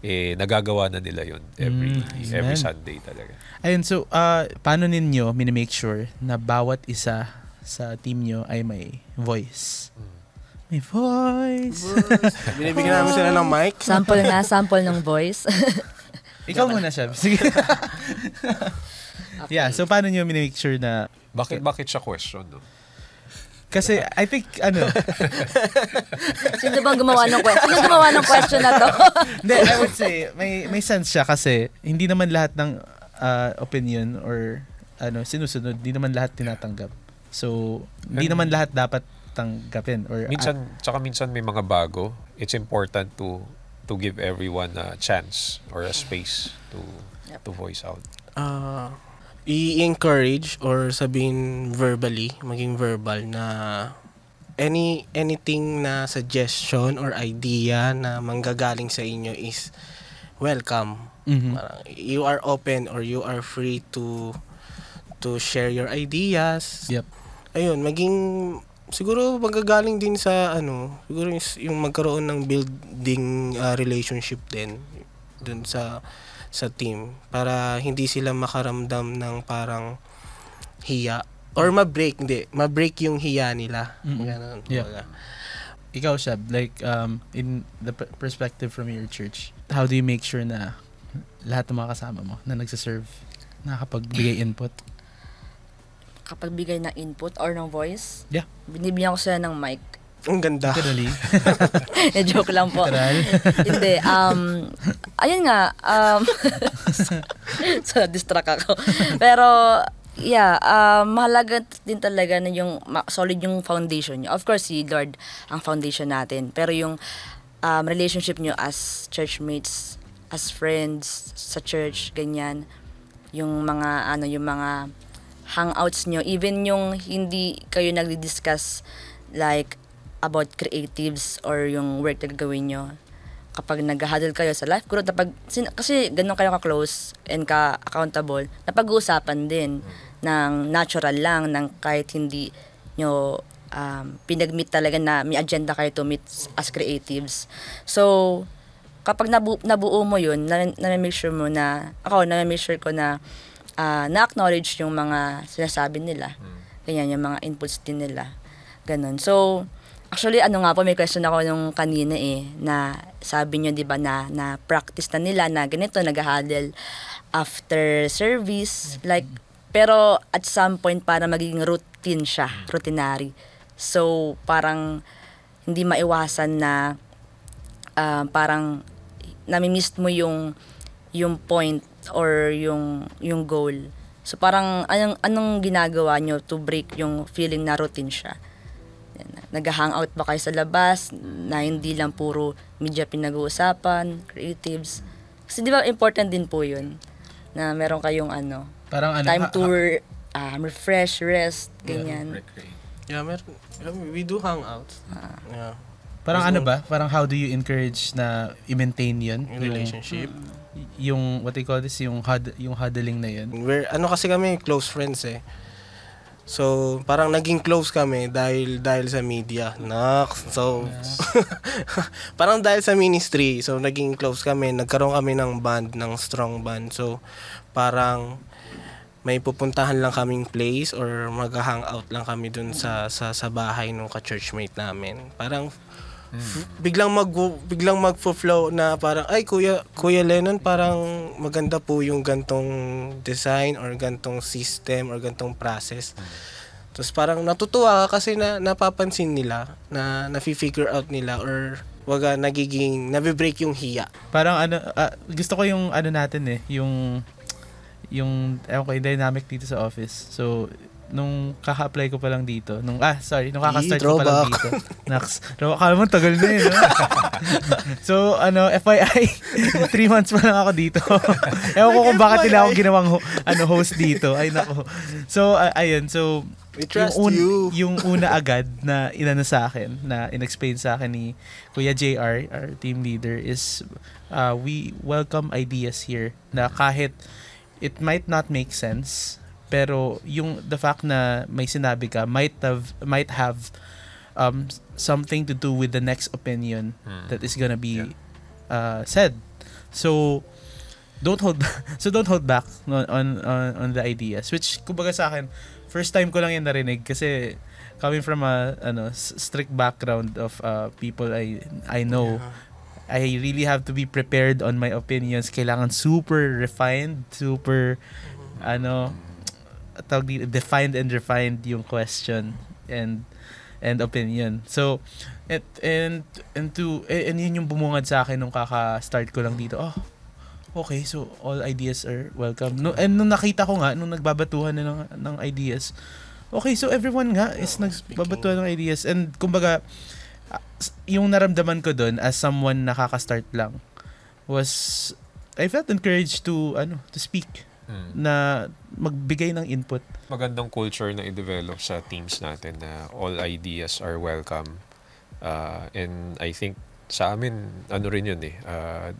eh, nagagawa na nila yun every, mm, every Sunday talaga. Ayun, so uh, paano ninyo minimake sure na bawat isa sa team nyo ay may voice? Mm. May voice. voice. <laughs> Binibigyan namin sila ng mic. Sample na, sample ng voice. Ikaw muna, Shab. Sige. <laughs> Okay. Yeah, so paano niyo make sure na... Bakit, bakit siya question, no? Kasi I think, ano... <laughs> Sino bang gumawa ng question? Sino gumawa ng question na to? <laughs> Hindi, I would say, may, may sense siya kasi hindi naman lahat ng uh, opinion or ano sinusunod, hindi naman lahat tinatanggap. So, hindi naman lahat dapat tanggapin. Or, minsan, uh, tsaka minsan may mga bago. It's important to to give everyone a chance or a space to yep. to voice out. Uh, i-encourage or sabihin verbally, maging verbal na any anything na suggestion or idea na manggagaling sa inyo is welcome. Mm-hmm. Parang, you are open or you are free to to share your ideas. Yep. Ayun, maging siguro magagaling din sa ano, siguro yung magkaroon ng building uh, relationship din dun sa sa team para hindi sila makaramdam ng parang hiya or ma-break hindi ma-break yung hiya nila mm-hmm. ganun yeah. ikaw Shab like um in the perspective from your church how do you make sure na lahat ng mga kasama mo na nagse-serve nakapagbigay input kapag bigay ng input or ng voice yeah binibigyan ko sila ng mic ang ganda. Literally. <laughs> Eh, joke lang po. Literal? <laughs> Hindi. Um, ayun nga. Um, <laughs> so, distract ako. Pero, yeah, um, mahalaga din talaga na yung solid yung foundation nyo. Of course, si Lord ang foundation natin. Pero yung um, relationship nyo as churchmates, as friends sa church, ganyan. Yung mga, ano, yung mga hangouts nyo. Even yung hindi kayo nagdi-discuss like about creatives or yung work na gagawin nyo. Kapag nag-huddle kayo sa life group, napag, sin- kasi ganun kayo ka-close and ka-accountable, napag-uusapan din ng natural lang, ng kahit hindi nyo um, pinag-meet talaga na may agenda kayo to meet as creatives. So, kapag nabu- nabuo mo yun, na- make sure mo na, ako, na-make sure ko na uh, na-acknowledge yung mga sinasabi nila. Hmm. Ganyan, yung mga inputs din nila. Ganun. So, Actually, ano nga po, may question ako nung kanina eh, na sabi nyo, di ba, na, na practice na nila na ganito, nag-huddle after service. Mm-hmm. Like, pero at some point, para magiging routine siya, mm-hmm. routinary. So, parang hindi maiwasan na uh, parang nami-miss mo yung yung point or yung yung goal. So parang anong anong ginagawa nyo to break yung feeling na routine siya? nag-hangout ba kayo sa labas na hindi lang puro media pinag-uusapan, creatives. Kasi di ba important din po yun na meron kayong ano, Parang ano time ha- to uh, refresh, rest, ganyan. Yeah, mer- we do hangouts. Ah. Yeah. Parang ano ba? Parang how do you encourage na i-maintain yun? Yung relationship. Mm. Yung, yung what they call this, yung, hud- yung huddling na yun. We're, ano kasi kami, close friends eh. So, parang naging close kami dahil dahil sa media. Nak. So, <laughs> parang dahil sa ministry. So, naging close kami. Nagkaroon kami ng band, ng strong band. So, parang may pupuntahan lang kaming place or mag-hangout lang kami dun sa, sa, sa bahay nung ka-churchmate namin. Parang Mm. Biglang mag biglang magfo-flow na parang ay kuya Kuya Lennon parang maganda po yung gantong design or gantong system or gantong process. Mm. Tapos parang natutuwa ka kasi na napapansin nila na na figure out nila or waga nagiging nabe-break yung hiya. Parang ano uh, gusto ko yung ano natin eh, yung yung okay dynamic dito sa office. So nung kaka-apply ko pa lang dito, nung ah sorry, nung kaka-start ko pa lang dito. Nax. Pero akala mo tagal na yun. Eh, no? <laughs> so, ano, FYI, <laughs> three months pa lang ako dito. <laughs> Ewan ko kung bakit nila ako ginawang ano host dito. Ay nako. So, uh, ayun, so We trust yung, un- you. yung una agad na inano sa akin, na inexplain sa akin ni Kuya JR, our team leader, is uh, we welcome ideas here na kahit it might not make sense pero yung the fact na may sinabi ka might have might have um something to do with the next opinion hmm. that is gonna be yeah. uh, said so don't hold <laughs> so don't hold back on on on the ideas which kumbaga sa akin first time ko lang yan narinig kasi coming from a ano strict background of uh, people I I know yeah. I really have to be prepared on my opinions. Kailangan super refined, super mm-hmm. ano tawag dito, defined and refined yung question and and opinion. So, and, and, and to, and yun yung bumungad sa akin nung kaka-start ko lang dito. Oh, okay, so all ideas are welcome. No, and nung nakita ko nga, nung nagbabatuhan na ng, ng ideas, okay, so everyone nga is oh, nagbabatuhan ng ideas. And kumbaga, yung naramdaman ko doon as someone nakaka-start lang was I felt encouraged to ano to speak Mm. na magbigay ng input. Magandang culture na i-develop sa teams natin na all ideas are welcome. Uh, and I think sa amin, ano rin yun eh, uh,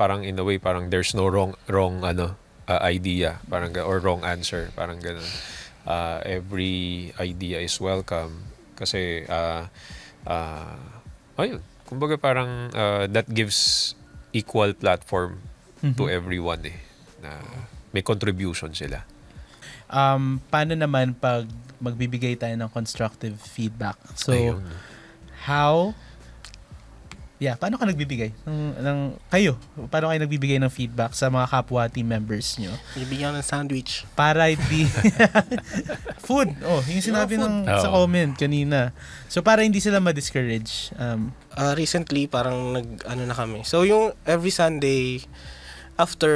parang in a way, parang there's no wrong, wrong ano, uh, idea parang or wrong answer parang ganun uh, every idea is welcome kasi uh, uh, ayun kumbaga parang uh, that gives equal platform mm-hmm. to everyone eh na may contribution sila. Um, paano naman pag magbibigay tayo ng constructive feedback? So, Ayun. how Yeah, paano ka nagbibigay ng, ng kayo? Paano kayo nagbibigay ng feedback sa mga kapwa team members nyo? Bibigyan ng sandwich. Para hindi <laughs> <laughs> food. Oh, yung sinabi yeah, ng oh. sa comment kanina. So para hindi sila ma-discourage. Um, uh, recently parang nag ano na kami. So yung every Sunday after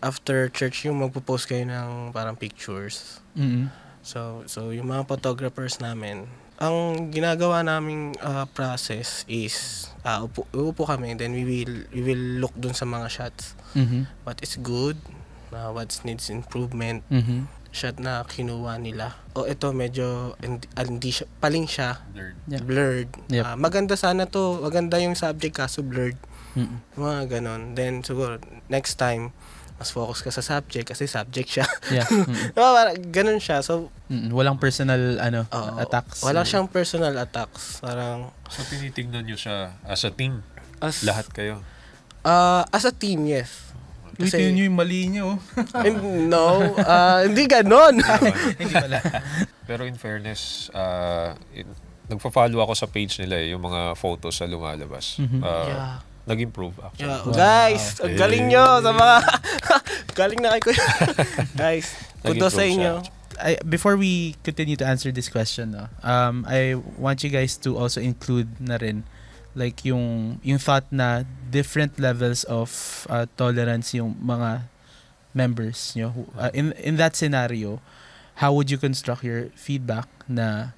after church yung magpo-post kayo ng parang pictures. Mm-hmm. So so yung mga photographers namin, ang ginagawa naming uh, process is uh, upo, upo kami then we will we will look dun sa mga shots. Mm-hmm. What is good, uh, what needs improvement. Mm-hmm shot na kinuha nila. O oh, ito medyo hindi, ah, hindi siya, paling siya blurred. Yeah. blurred. Yep. Uh, maganda sana to, maganda yung subject kaso blurred. Mm-mm. Mga ganon. Then, siguro, next time, mas focus ka sa subject kasi subject siya. Yeah. <laughs> Mm-mm. diba, parang siya. So, Mm-mm. walang personal ano uh, attacks. Wala siyang personal attacks. Parang, so, tinitignan niyo siya as a team? As, Lahat kayo? Uh, as a team, yes. Kasi, Ito yun yung mali niyo. Oh. <laughs> no, uh, hindi ganon. <laughs> hindi pala. Pero in fairness, uh, ah, in, nagpa-follow ako sa page nila eh, yung mga photos sa lumalabas. Mm-hmm. Uh, yeah nag-improve actually. Yeah. Wow. Guys, ang galing nyo sa mga <laughs> galing na kay Kuya. <laughs> Guys, kudos sa inyo. I, before we continue to answer this question, no, um, I want you guys to also include na rin like yung yung thought na different levels of uh, tolerance yung mga members nyo. uh, in in that scenario, how would you construct your feedback na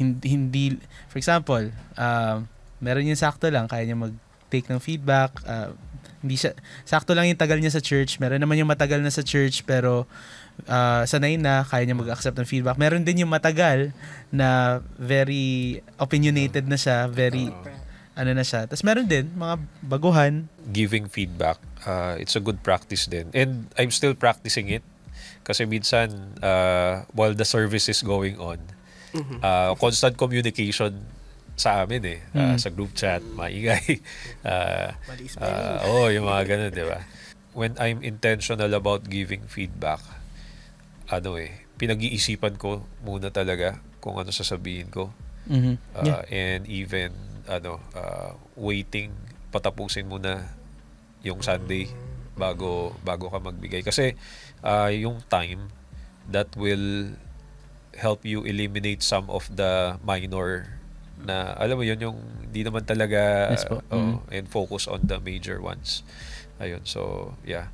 hindi, for example, um, uh, meron yung sakto lang, kaya niya mag mag-take ng feedback. Uh, hindi siya, sakto lang yung tagal niya sa church. Meron naman yung matagal na sa church pero uh, sanay na, kaya niya mag-accept ng feedback. Meron din yung matagal na very opinionated na siya, very ano na siya. Tapos meron din, mga baguhan. Giving feedback, uh, it's a good practice din. And I'm still practicing it kasi minsan uh, while the service is going on, uh, constant communication sa amin eh. Uh, Sa group chat, maigay Uh, uh, oh, yung mga ganun, di ba? When I'm intentional about giving feedback, ano eh, pinag-iisipan ko muna talaga kung ano sasabihin ko. Mm-hmm. Uh, yeah. And even, ano, uh, waiting, patapusin muna yung Sunday bago bago ka magbigay kasi uh, yung time that will help you eliminate some of the minor na alam mo yun yung hindi naman talaga yes, oh, mm-hmm. and focus on the major ones ayun so yeah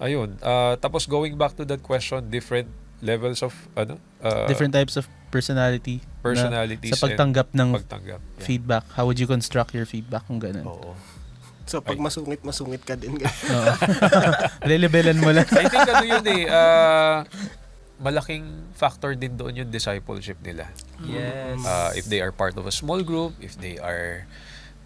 ayun uh, tapos going back to that question different levels of ano uh, different types of personality personalities sa pagtanggap ng pagtanggap, yeah. feedback how would you construct your feedback kung ganun oo So pag masungit masungit ka din. <laughs> Oo. Lelevelan <laughs> mo lang. I think ano yun eh uh, malaking factor din doon yung discipleship nila. Yes. Uh, if they are part of a small group, if they are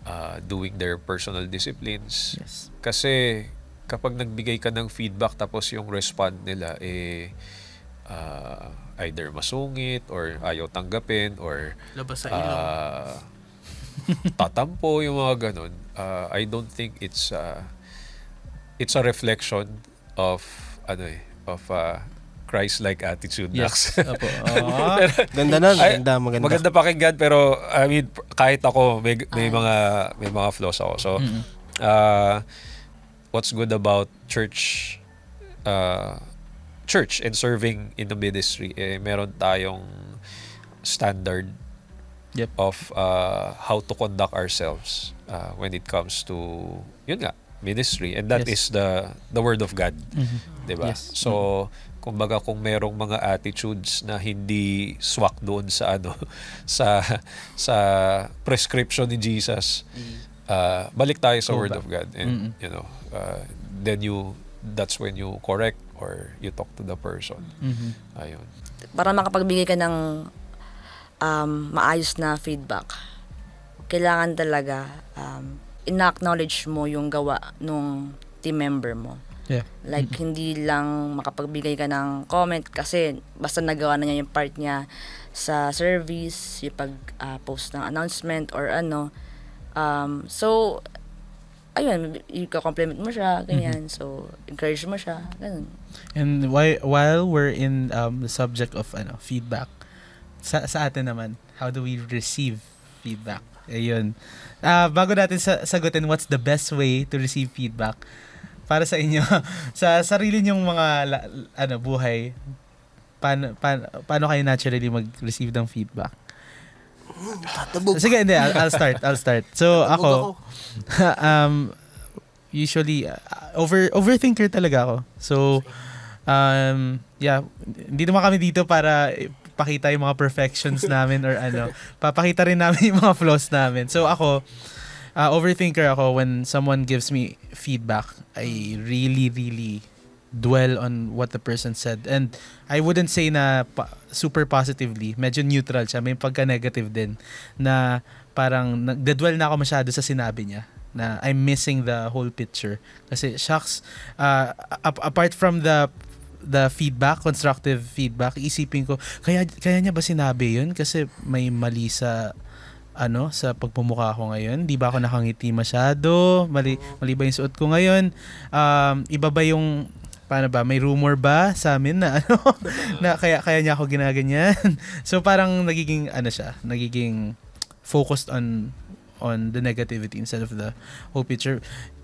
uh, doing their personal disciplines. Yes. Kasi kapag nagbigay ka ng feedback tapos yung respond nila eh uh, either masungit or ayaw tanggapin or labas sa ilaw. Uh, tatampo yung mga ganun. Uh, I don't think it's uh, it's a reflection of ano eh, of uh, Christ-like attitude. Yes. Opo. Oh, <laughs> ah. pero, ganda nun. Ganda, maganda. Maganda pakinggan pero I mean, kahit ako may, may ah. mga may mga flaws ako. So mm-hmm. uh, what's good about church uh, church and serving in the ministry eh, meron tayong standard yep. of uh, how to conduct ourselves uh, when it comes to yun nga ministry and that yes. is the the word of God mm-hmm. 'di ba yes. so kumbaga kung merong mga attitudes na hindi swak doon sa ano <laughs> sa sa prescription ni Jesus uh, balik tayo sa word diba? of God and you know uh, then you that's when you correct or you talk to the person mm-hmm. ayun para makapagbigay ka ng um, maayos na feedback kailangan talaga um, in-acknowledge mo yung gawa nung team member mo Yeah. Like, hindi lang makapagbigay ka ng comment kasi basta nagawa na niya yung part niya sa service, yung pag-post ah, uh, ng announcement or ano. Um, so, ayun, i-compliment mo siya, ganyan. Mm-hmm. So, encourage mo siya, ganun. And why, while we're in um, the subject of ano feedback, sa, sa atin naman, how do we receive feedback? Ayun. Uh, bago natin sa- sagutin what's the best way to receive feedback, para sa inyo <laughs> sa sarili niyong mga la, ano buhay paano, paano, paano kayo naturally mag-receive ng feedback? Tatabog. Sige, hindi. I'll, I'll start. I'll start. So, ako, ako. <laughs> um, usually, uh, over overthinker talaga ako. So, um, yeah, hindi naman kami dito para pakita yung mga perfections namin or ano. <laughs> Papakita rin namin yung mga flaws namin. So, ako, uh, overthinker ako when someone gives me feedback. I really, really dwell on what the person said. And I wouldn't say na pa- super positively. Medyo neutral siya. May pagka-negative din. Na parang nagdadwell na ako masyado sa sinabi niya na I'm missing the whole picture kasi shocks uh, ah, apart from the the feedback, constructive feedback, isipin ko, kaya, kaya niya ba sinabi yun? Kasi may mali sa ano sa pagpumukha ko ngayon. Di ba ako nakangiti masyado? Mali, mali ba yung suot ko ngayon? Um, iba ba yung paano ba may rumor ba sa amin na ano <laughs> na kaya kaya niya ako ginaganyan. <laughs> so parang nagiging ano siya, nagiging focused on on the negativity instead of the whole picture.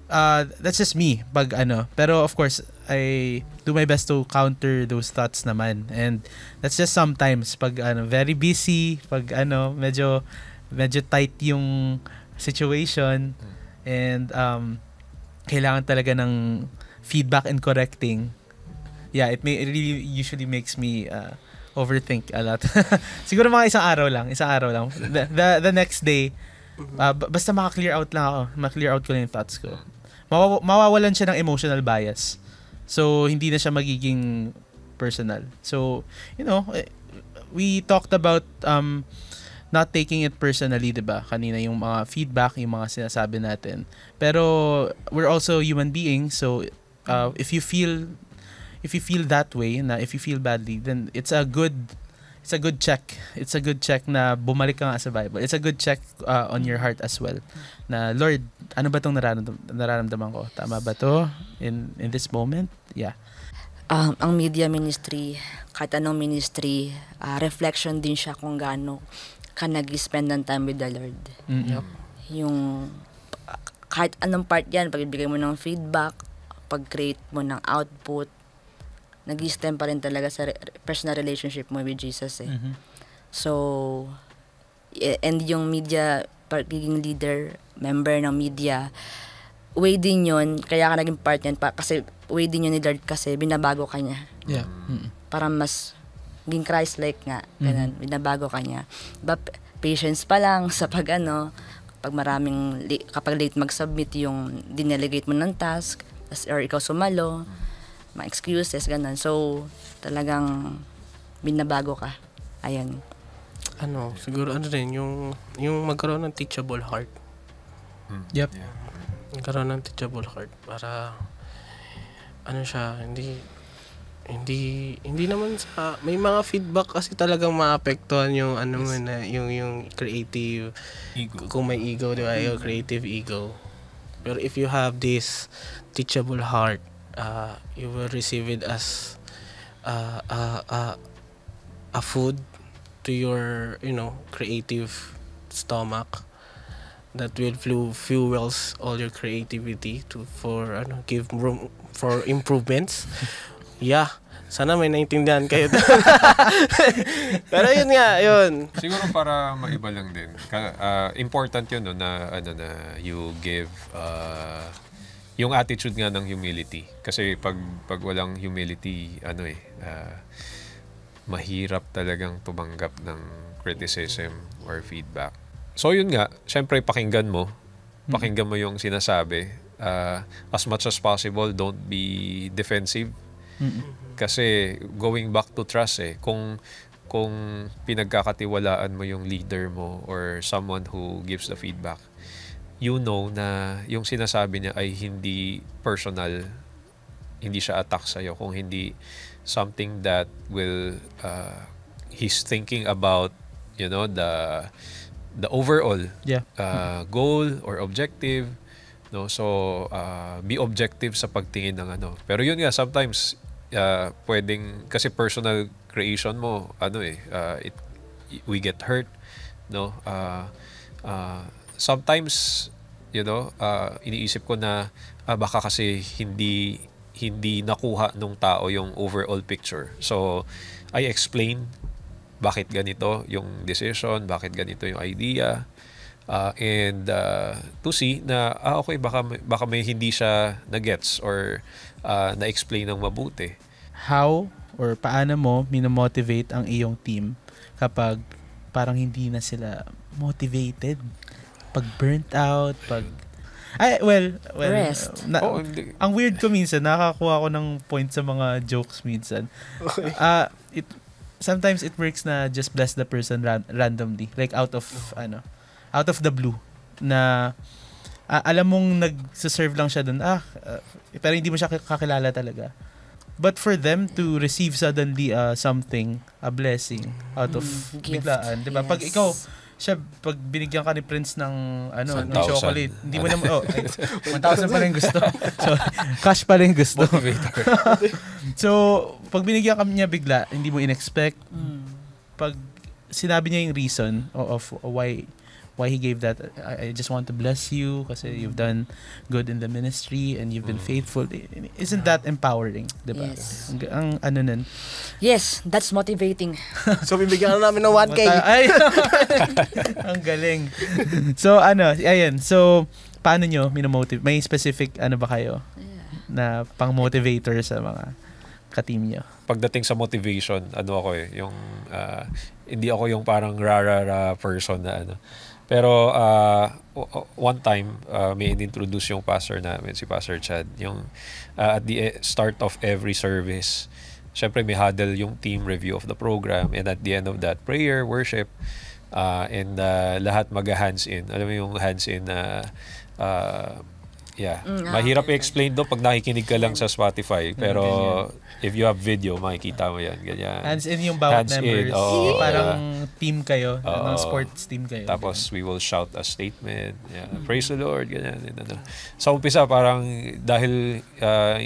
Uh, that's just me pag ano. Pero of course, I do my best to counter those thoughts naman. And that's just sometimes pag ano, very busy, pag ano, medyo medyo tight yung situation and um, kailangan talaga ng feedback and correcting. Yeah, it, may, it really usually makes me uh, overthink a lot. <laughs> Siguro mga isang araw lang, isang araw lang. The, the, the next day, mm-hmm. uh, basta maka-clear out lang ako, maka-clear out ko lang yung thoughts ko. Mawaw- mawawalan siya ng emotional bias. So, hindi na siya magiging personal. So, you know, eh, we talked about um, not taking it personally, 'di ba? Kanina yung mga feedback, yung mga sinasabi natin. Pero we're also human beings, so uh, if you feel if you feel that way na if you feel badly, then it's a good it's a good check. It's a good check na bumalik ka nga sa Bible. It's a good check uh, on your heart as well. Na Lord, ano ba tong nararamdam, nararamdaman ko? Tama ba to in in this moment? Yeah. Um, ang media ministry, kahit anong ministry, uh, reflection din siya kung gaano ka nag-spend ng time with the Lord. Mm-hmm. Yung kahit anong part yan, pagbibigay mo ng feedback, pag-create mo ng output, nag stem pa rin talaga sa re- personal relationship mo with Jesus eh. Mm-hmm. So, eh, and yung media, pagiging leader, member ng media, way din yun, kaya ka naging part yan, pa, kasi way din yun ni Lord kasi binabago ka niya. Yeah. Mm-hmm. Para mas Ging Christ-like nga. Mhm. Ganun, mm binabago ka niya. But patience pa lang <laughs> sa pag ano, pag maraming, kapag late mag-submit yung dinelegate mo ng task, or ikaw sumalo, mga excuses, ganun. So, talagang binabago ka. Ayan. Ano, siguro ano rin, yung, yung magkaroon ng teachable heart. Hmm. Yep. Yeah. Magkaroon ng teachable heart para ano siya, hindi hindi hindi naman sa may mga feedback kasi talagang maapektuhan yung ano yes. na yung yung creative ego. Kung may ego, di ba? Yung mm-hmm. creative ego. Pero if you have this teachable heart, uh, you will receive it as uh, uh, uh, a food to your, you know, creative stomach that will fuel fuels all your creativity to for ano give room for improvements <laughs> Yeah. Sana may naintindihan kayo. <laughs> <laughs> Pero yun nga, yun. Siguro para maiba lang din. Uh, important yun no, na, ano, na you give uh, yung attitude nga ng humility. Kasi pag, pag walang humility, ano eh, uh, mahirap talagang tumanggap ng criticism or feedback. So yun nga, syempre pakinggan mo. Mm-hmm. Pakinggan mo yung sinasabi. Uh, as much as possible, don't be defensive kasi going back to trust eh, kung kung pinagkakatiwalaan mo yung leader mo or someone who gives the feedback, you know na yung sinasabi niya ay hindi personal, hindi siya attack sa iyo kung hindi something that will, uh, he's thinking about, you know, the the overall yeah. uh, goal or objective no so uh, be objective sa pagtingin ng ano pero yun nga sometimes uh, pwedeng kasi personal creation mo ano eh uh, it we get hurt no uh, uh, sometimes you know uh, iniisip ko na uh, baka kasi hindi hindi nakuha nung tao yung overall picture so I explain bakit ganito yung decision bakit ganito yung idea uh, and uh, to see na ah okay baka baka may hindi siya na gets or uh, na-explain ng mabuti. How or paano mo minomotivate ang iyong team kapag parang hindi na sila motivated? Pag burnt out, pag ay, well, well Rest. Na, oh, hindi. ang weird ko minsan, nakakuha ko ng point sa mga jokes minsan. Okay. Uh, it, sometimes it works na just bless the person ran- randomly. Like out of, oh. ano, out of the blue. Na, uh, alam mong nagsaserve lang siya doon. Ah, uh, pero hindi mo siya kakilala talaga. But for them to receive suddenly uh, something, a blessing out of mm, gift. biglaan, 'di ba? Yes. Pag ikaw siya pag binigyan ka ni Prince ng ano, ng chocolate, hindi mo naman oh, 1,000 <laughs> pa rin gusto. <laughs> So, cash pa rin gusto. <laughs> so, pag binigyan ka niya bigla, hindi mo in-expect. Mm. Pag sinabi niya yung reason of, of why why he gave that. I, I just want to bless you because you've done good in the ministry and you've been mm. faithful. Isn't that empowering? Diba? Yes. Ang, ang ano nun. Yes, that's motivating. <laughs> so, bibigyan na namin ng 1K. Ay, <laughs> ang galing. so, ano, ayan. So, paano nyo minomotive? May specific ano ba kayo? Yeah. Na pang-motivator sa mga ka-team nyo? Pagdating sa motivation, ano ako eh, yung, uh, hindi ako yung parang rara-rara person na ano. Pero uh, one time, uh, may in-introduce yung pastor namin, si Pastor Chad, yung uh, at the eh, start of every service, syempre may huddle yung team review of the program and at the end of that, prayer, worship, uh, and uh, lahat mag-hands in. Alam mo yung hands in uh, uh, Yeah. Mm, ah, Mahirap okay. i-explain do pag nakikinig ka lang sa Spotify. Mm, pero mm, if you have video, makikita mo yan. Ganyan. Hands in yung bawat Hands members. In. Oh, Parang team kayo. Oh, ano, sports team kayo. Tapos ganyan. we will shout a statement. Yeah. Mm. Praise the Lord. Ganyan. Ano. Sa umpisa, parang dahil uh,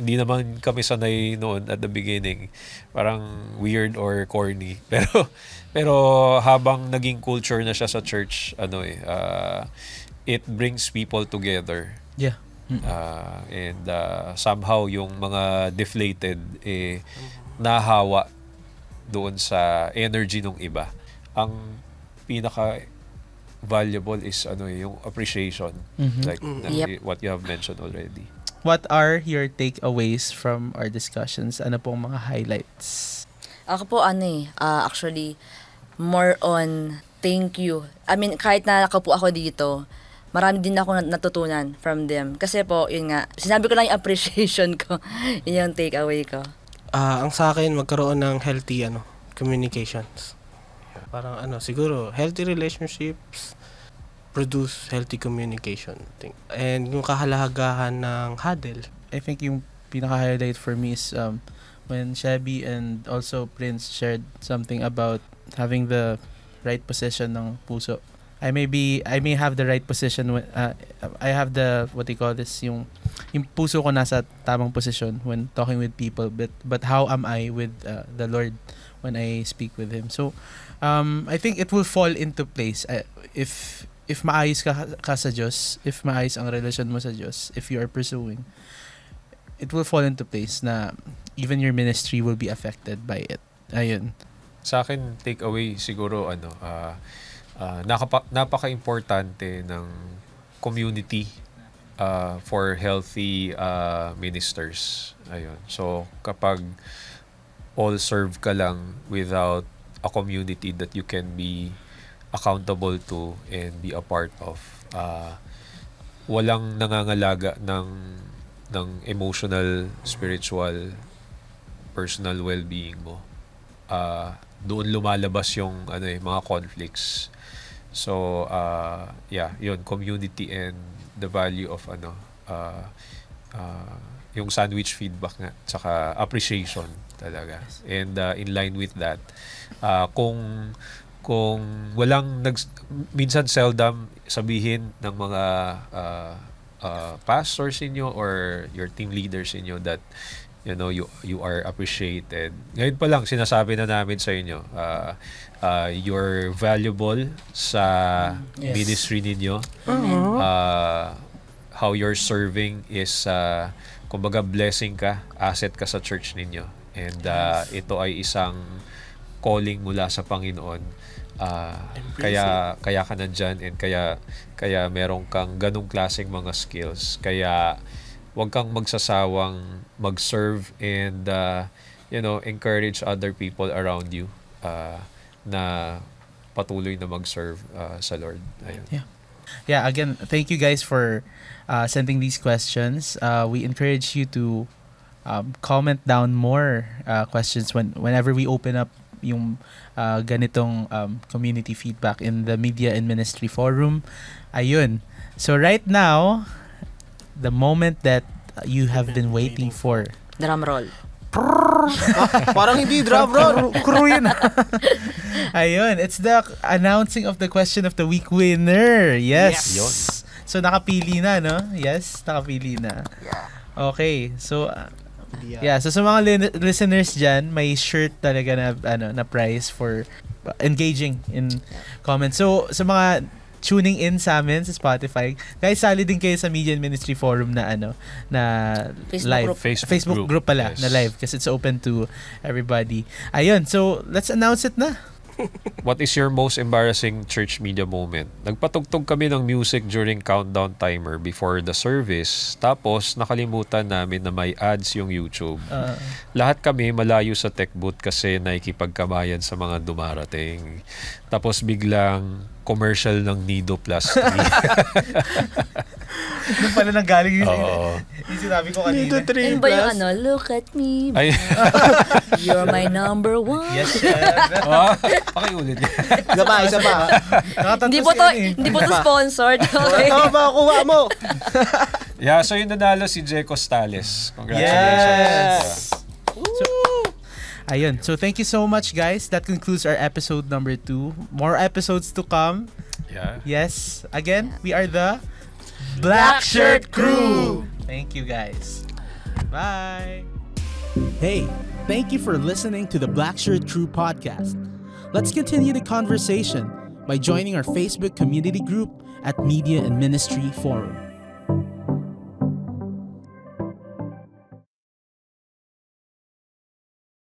hindi naman kami sanay noon at the beginning. Parang weird or corny. <laughs> Pero pero habang naging culture na siya sa church, ano eh, uh, it brings people together. Yeah. Uh, and uh, somehow yung mga deflated eh nahawa doon sa energy ng iba. Ang pinaka valuable is ano eh, yung appreciation mm-hmm. like mm, -hmm. yep. what you have mentioned already. What are your takeaways from our discussions? Ano pong mga highlights? Ako po ano eh, uh, actually more on thank you. I mean, kahit na ako ako dito, marami din ako natutunan from them. Kasi po, yun nga, sinabi ko lang yung appreciation ko. <laughs> yun yung takeaway ko. Uh, ang sa akin, magkaroon ng healthy ano, communications. Parang ano, siguro, healthy relationships produce healthy communication. I Think. And yung kahalagahan ng huddle. I think yung pinaka-highlight for me is um, when Shabby and also Prince shared something about having the right position ng puso. I may be I may have the right position when, uh, I have the what do you call this yung yung puso ko nasa tamang posisyon when talking with people but but how am I with uh, the Lord when I speak with him so um, I think it will fall into place uh, if if maayos ka, ka sa Diyos if maayos ang relasyon mo sa Diyos if you are pursuing it will fall into place na even your ministry will be affected by it ayun sa akin take away siguro ano uh, uh, ah, napaka, napaka-importante ng community uh, for healthy uh, ministers. Ayun. So, kapag all serve ka lang without a community that you can be accountable to and be a part of, uh, walang nangangalaga ng ng emotional, spiritual, personal well-being mo. Uh, doon lumalabas yung ano eh, mga conflicts. So, uh, yeah, yun, community and the value of ano, uh, uh, yung sandwich feedback nga, tsaka appreciation talaga. And uh, in line with that, uh, kung kung walang nag, minsan seldom sabihin ng mga uh, uh, pastors inyo or your team leaders inyo that you know you you are appreciated. Ngayon pa lang sinasabi na namin sa inyo, uh, uh you're valuable sa mm, yes. ministry ninyo. uh Uh how you're serving is uh kumbaga blessing ka, asset ka sa church ninyo. And uh, yes. ito ay isang calling mula sa Panginoon. Uh, kaya kaya ka nandiyan and kaya kaya merong kang ganung klaseng mga skills. Kaya wag kang magsasawang mag-serve and uh, you know, encourage other people around you uh, na patuloy na mag-serve uh, sa Lord. Ayun. Yeah. Yeah, again, thank you guys for uh, sending these questions. Uh, we encourage you to um, comment down more uh, questions when whenever we open up yung uh, ganitong um, community feedback in the media and ministry forum. Ayun. So right now, the moment that you have been waiting for. Drum roll. <laughs> parang hindi drum roll. Crew yun. <laughs> Ayun, it's the announcing of the question of the week winner. Yes. yes. So nakapili na, no? Yes, nakapili na. Okay, so uh, yeah. So sa mga li- listeners diyan, may shirt talaga na ano na prize for engaging in comments. So sa mga tuning in sa amin sa Spotify. Guys, sali din kayo sa Media and Ministry Forum na ano, na Facebook live. Group. Facebook, Facebook group. group pala, yes. na live kasi it's open to everybody. Ayun, so let's announce it na. <laughs> What is your most embarrassing church media moment? Nagpatugtog kami ng music during countdown timer before the service. Tapos, nakalimutan namin na may ads yung YouTube. Uh, Lahat kami malayo sa tech booth kasi nakikipagkabayan sa mga dumarating. Tapos biglang commercial ng Nido Plus <laughs> 3. Doon pala nanggaling yun. Oo. Yung sinabi ko kanina. Nido 3 Ano ba yung ano? Look at me. Ay. <laughs> You're my number one. Yes, sir. <laughs> oh, pakiulit. Isa pa, isa pa. Eh. Hindi po, to, hindi po to sponsored. Okay. Tama ba? Kuha mo. yeah, so yung nanalo si Jeko Costales. Congratulations. Yes. Yeah. So, Ayun. So thank you so much guys. That concludes our episode number 2. More episodes to come. Yeah. Yes. Again, we are the Black Shirt Crew. Thank you guys. Bye. Hey, thank you for listening to the Black Shirt Crew podcast. Let's continue the conversation by joining our Facebook community group at Media and Ministry Forum.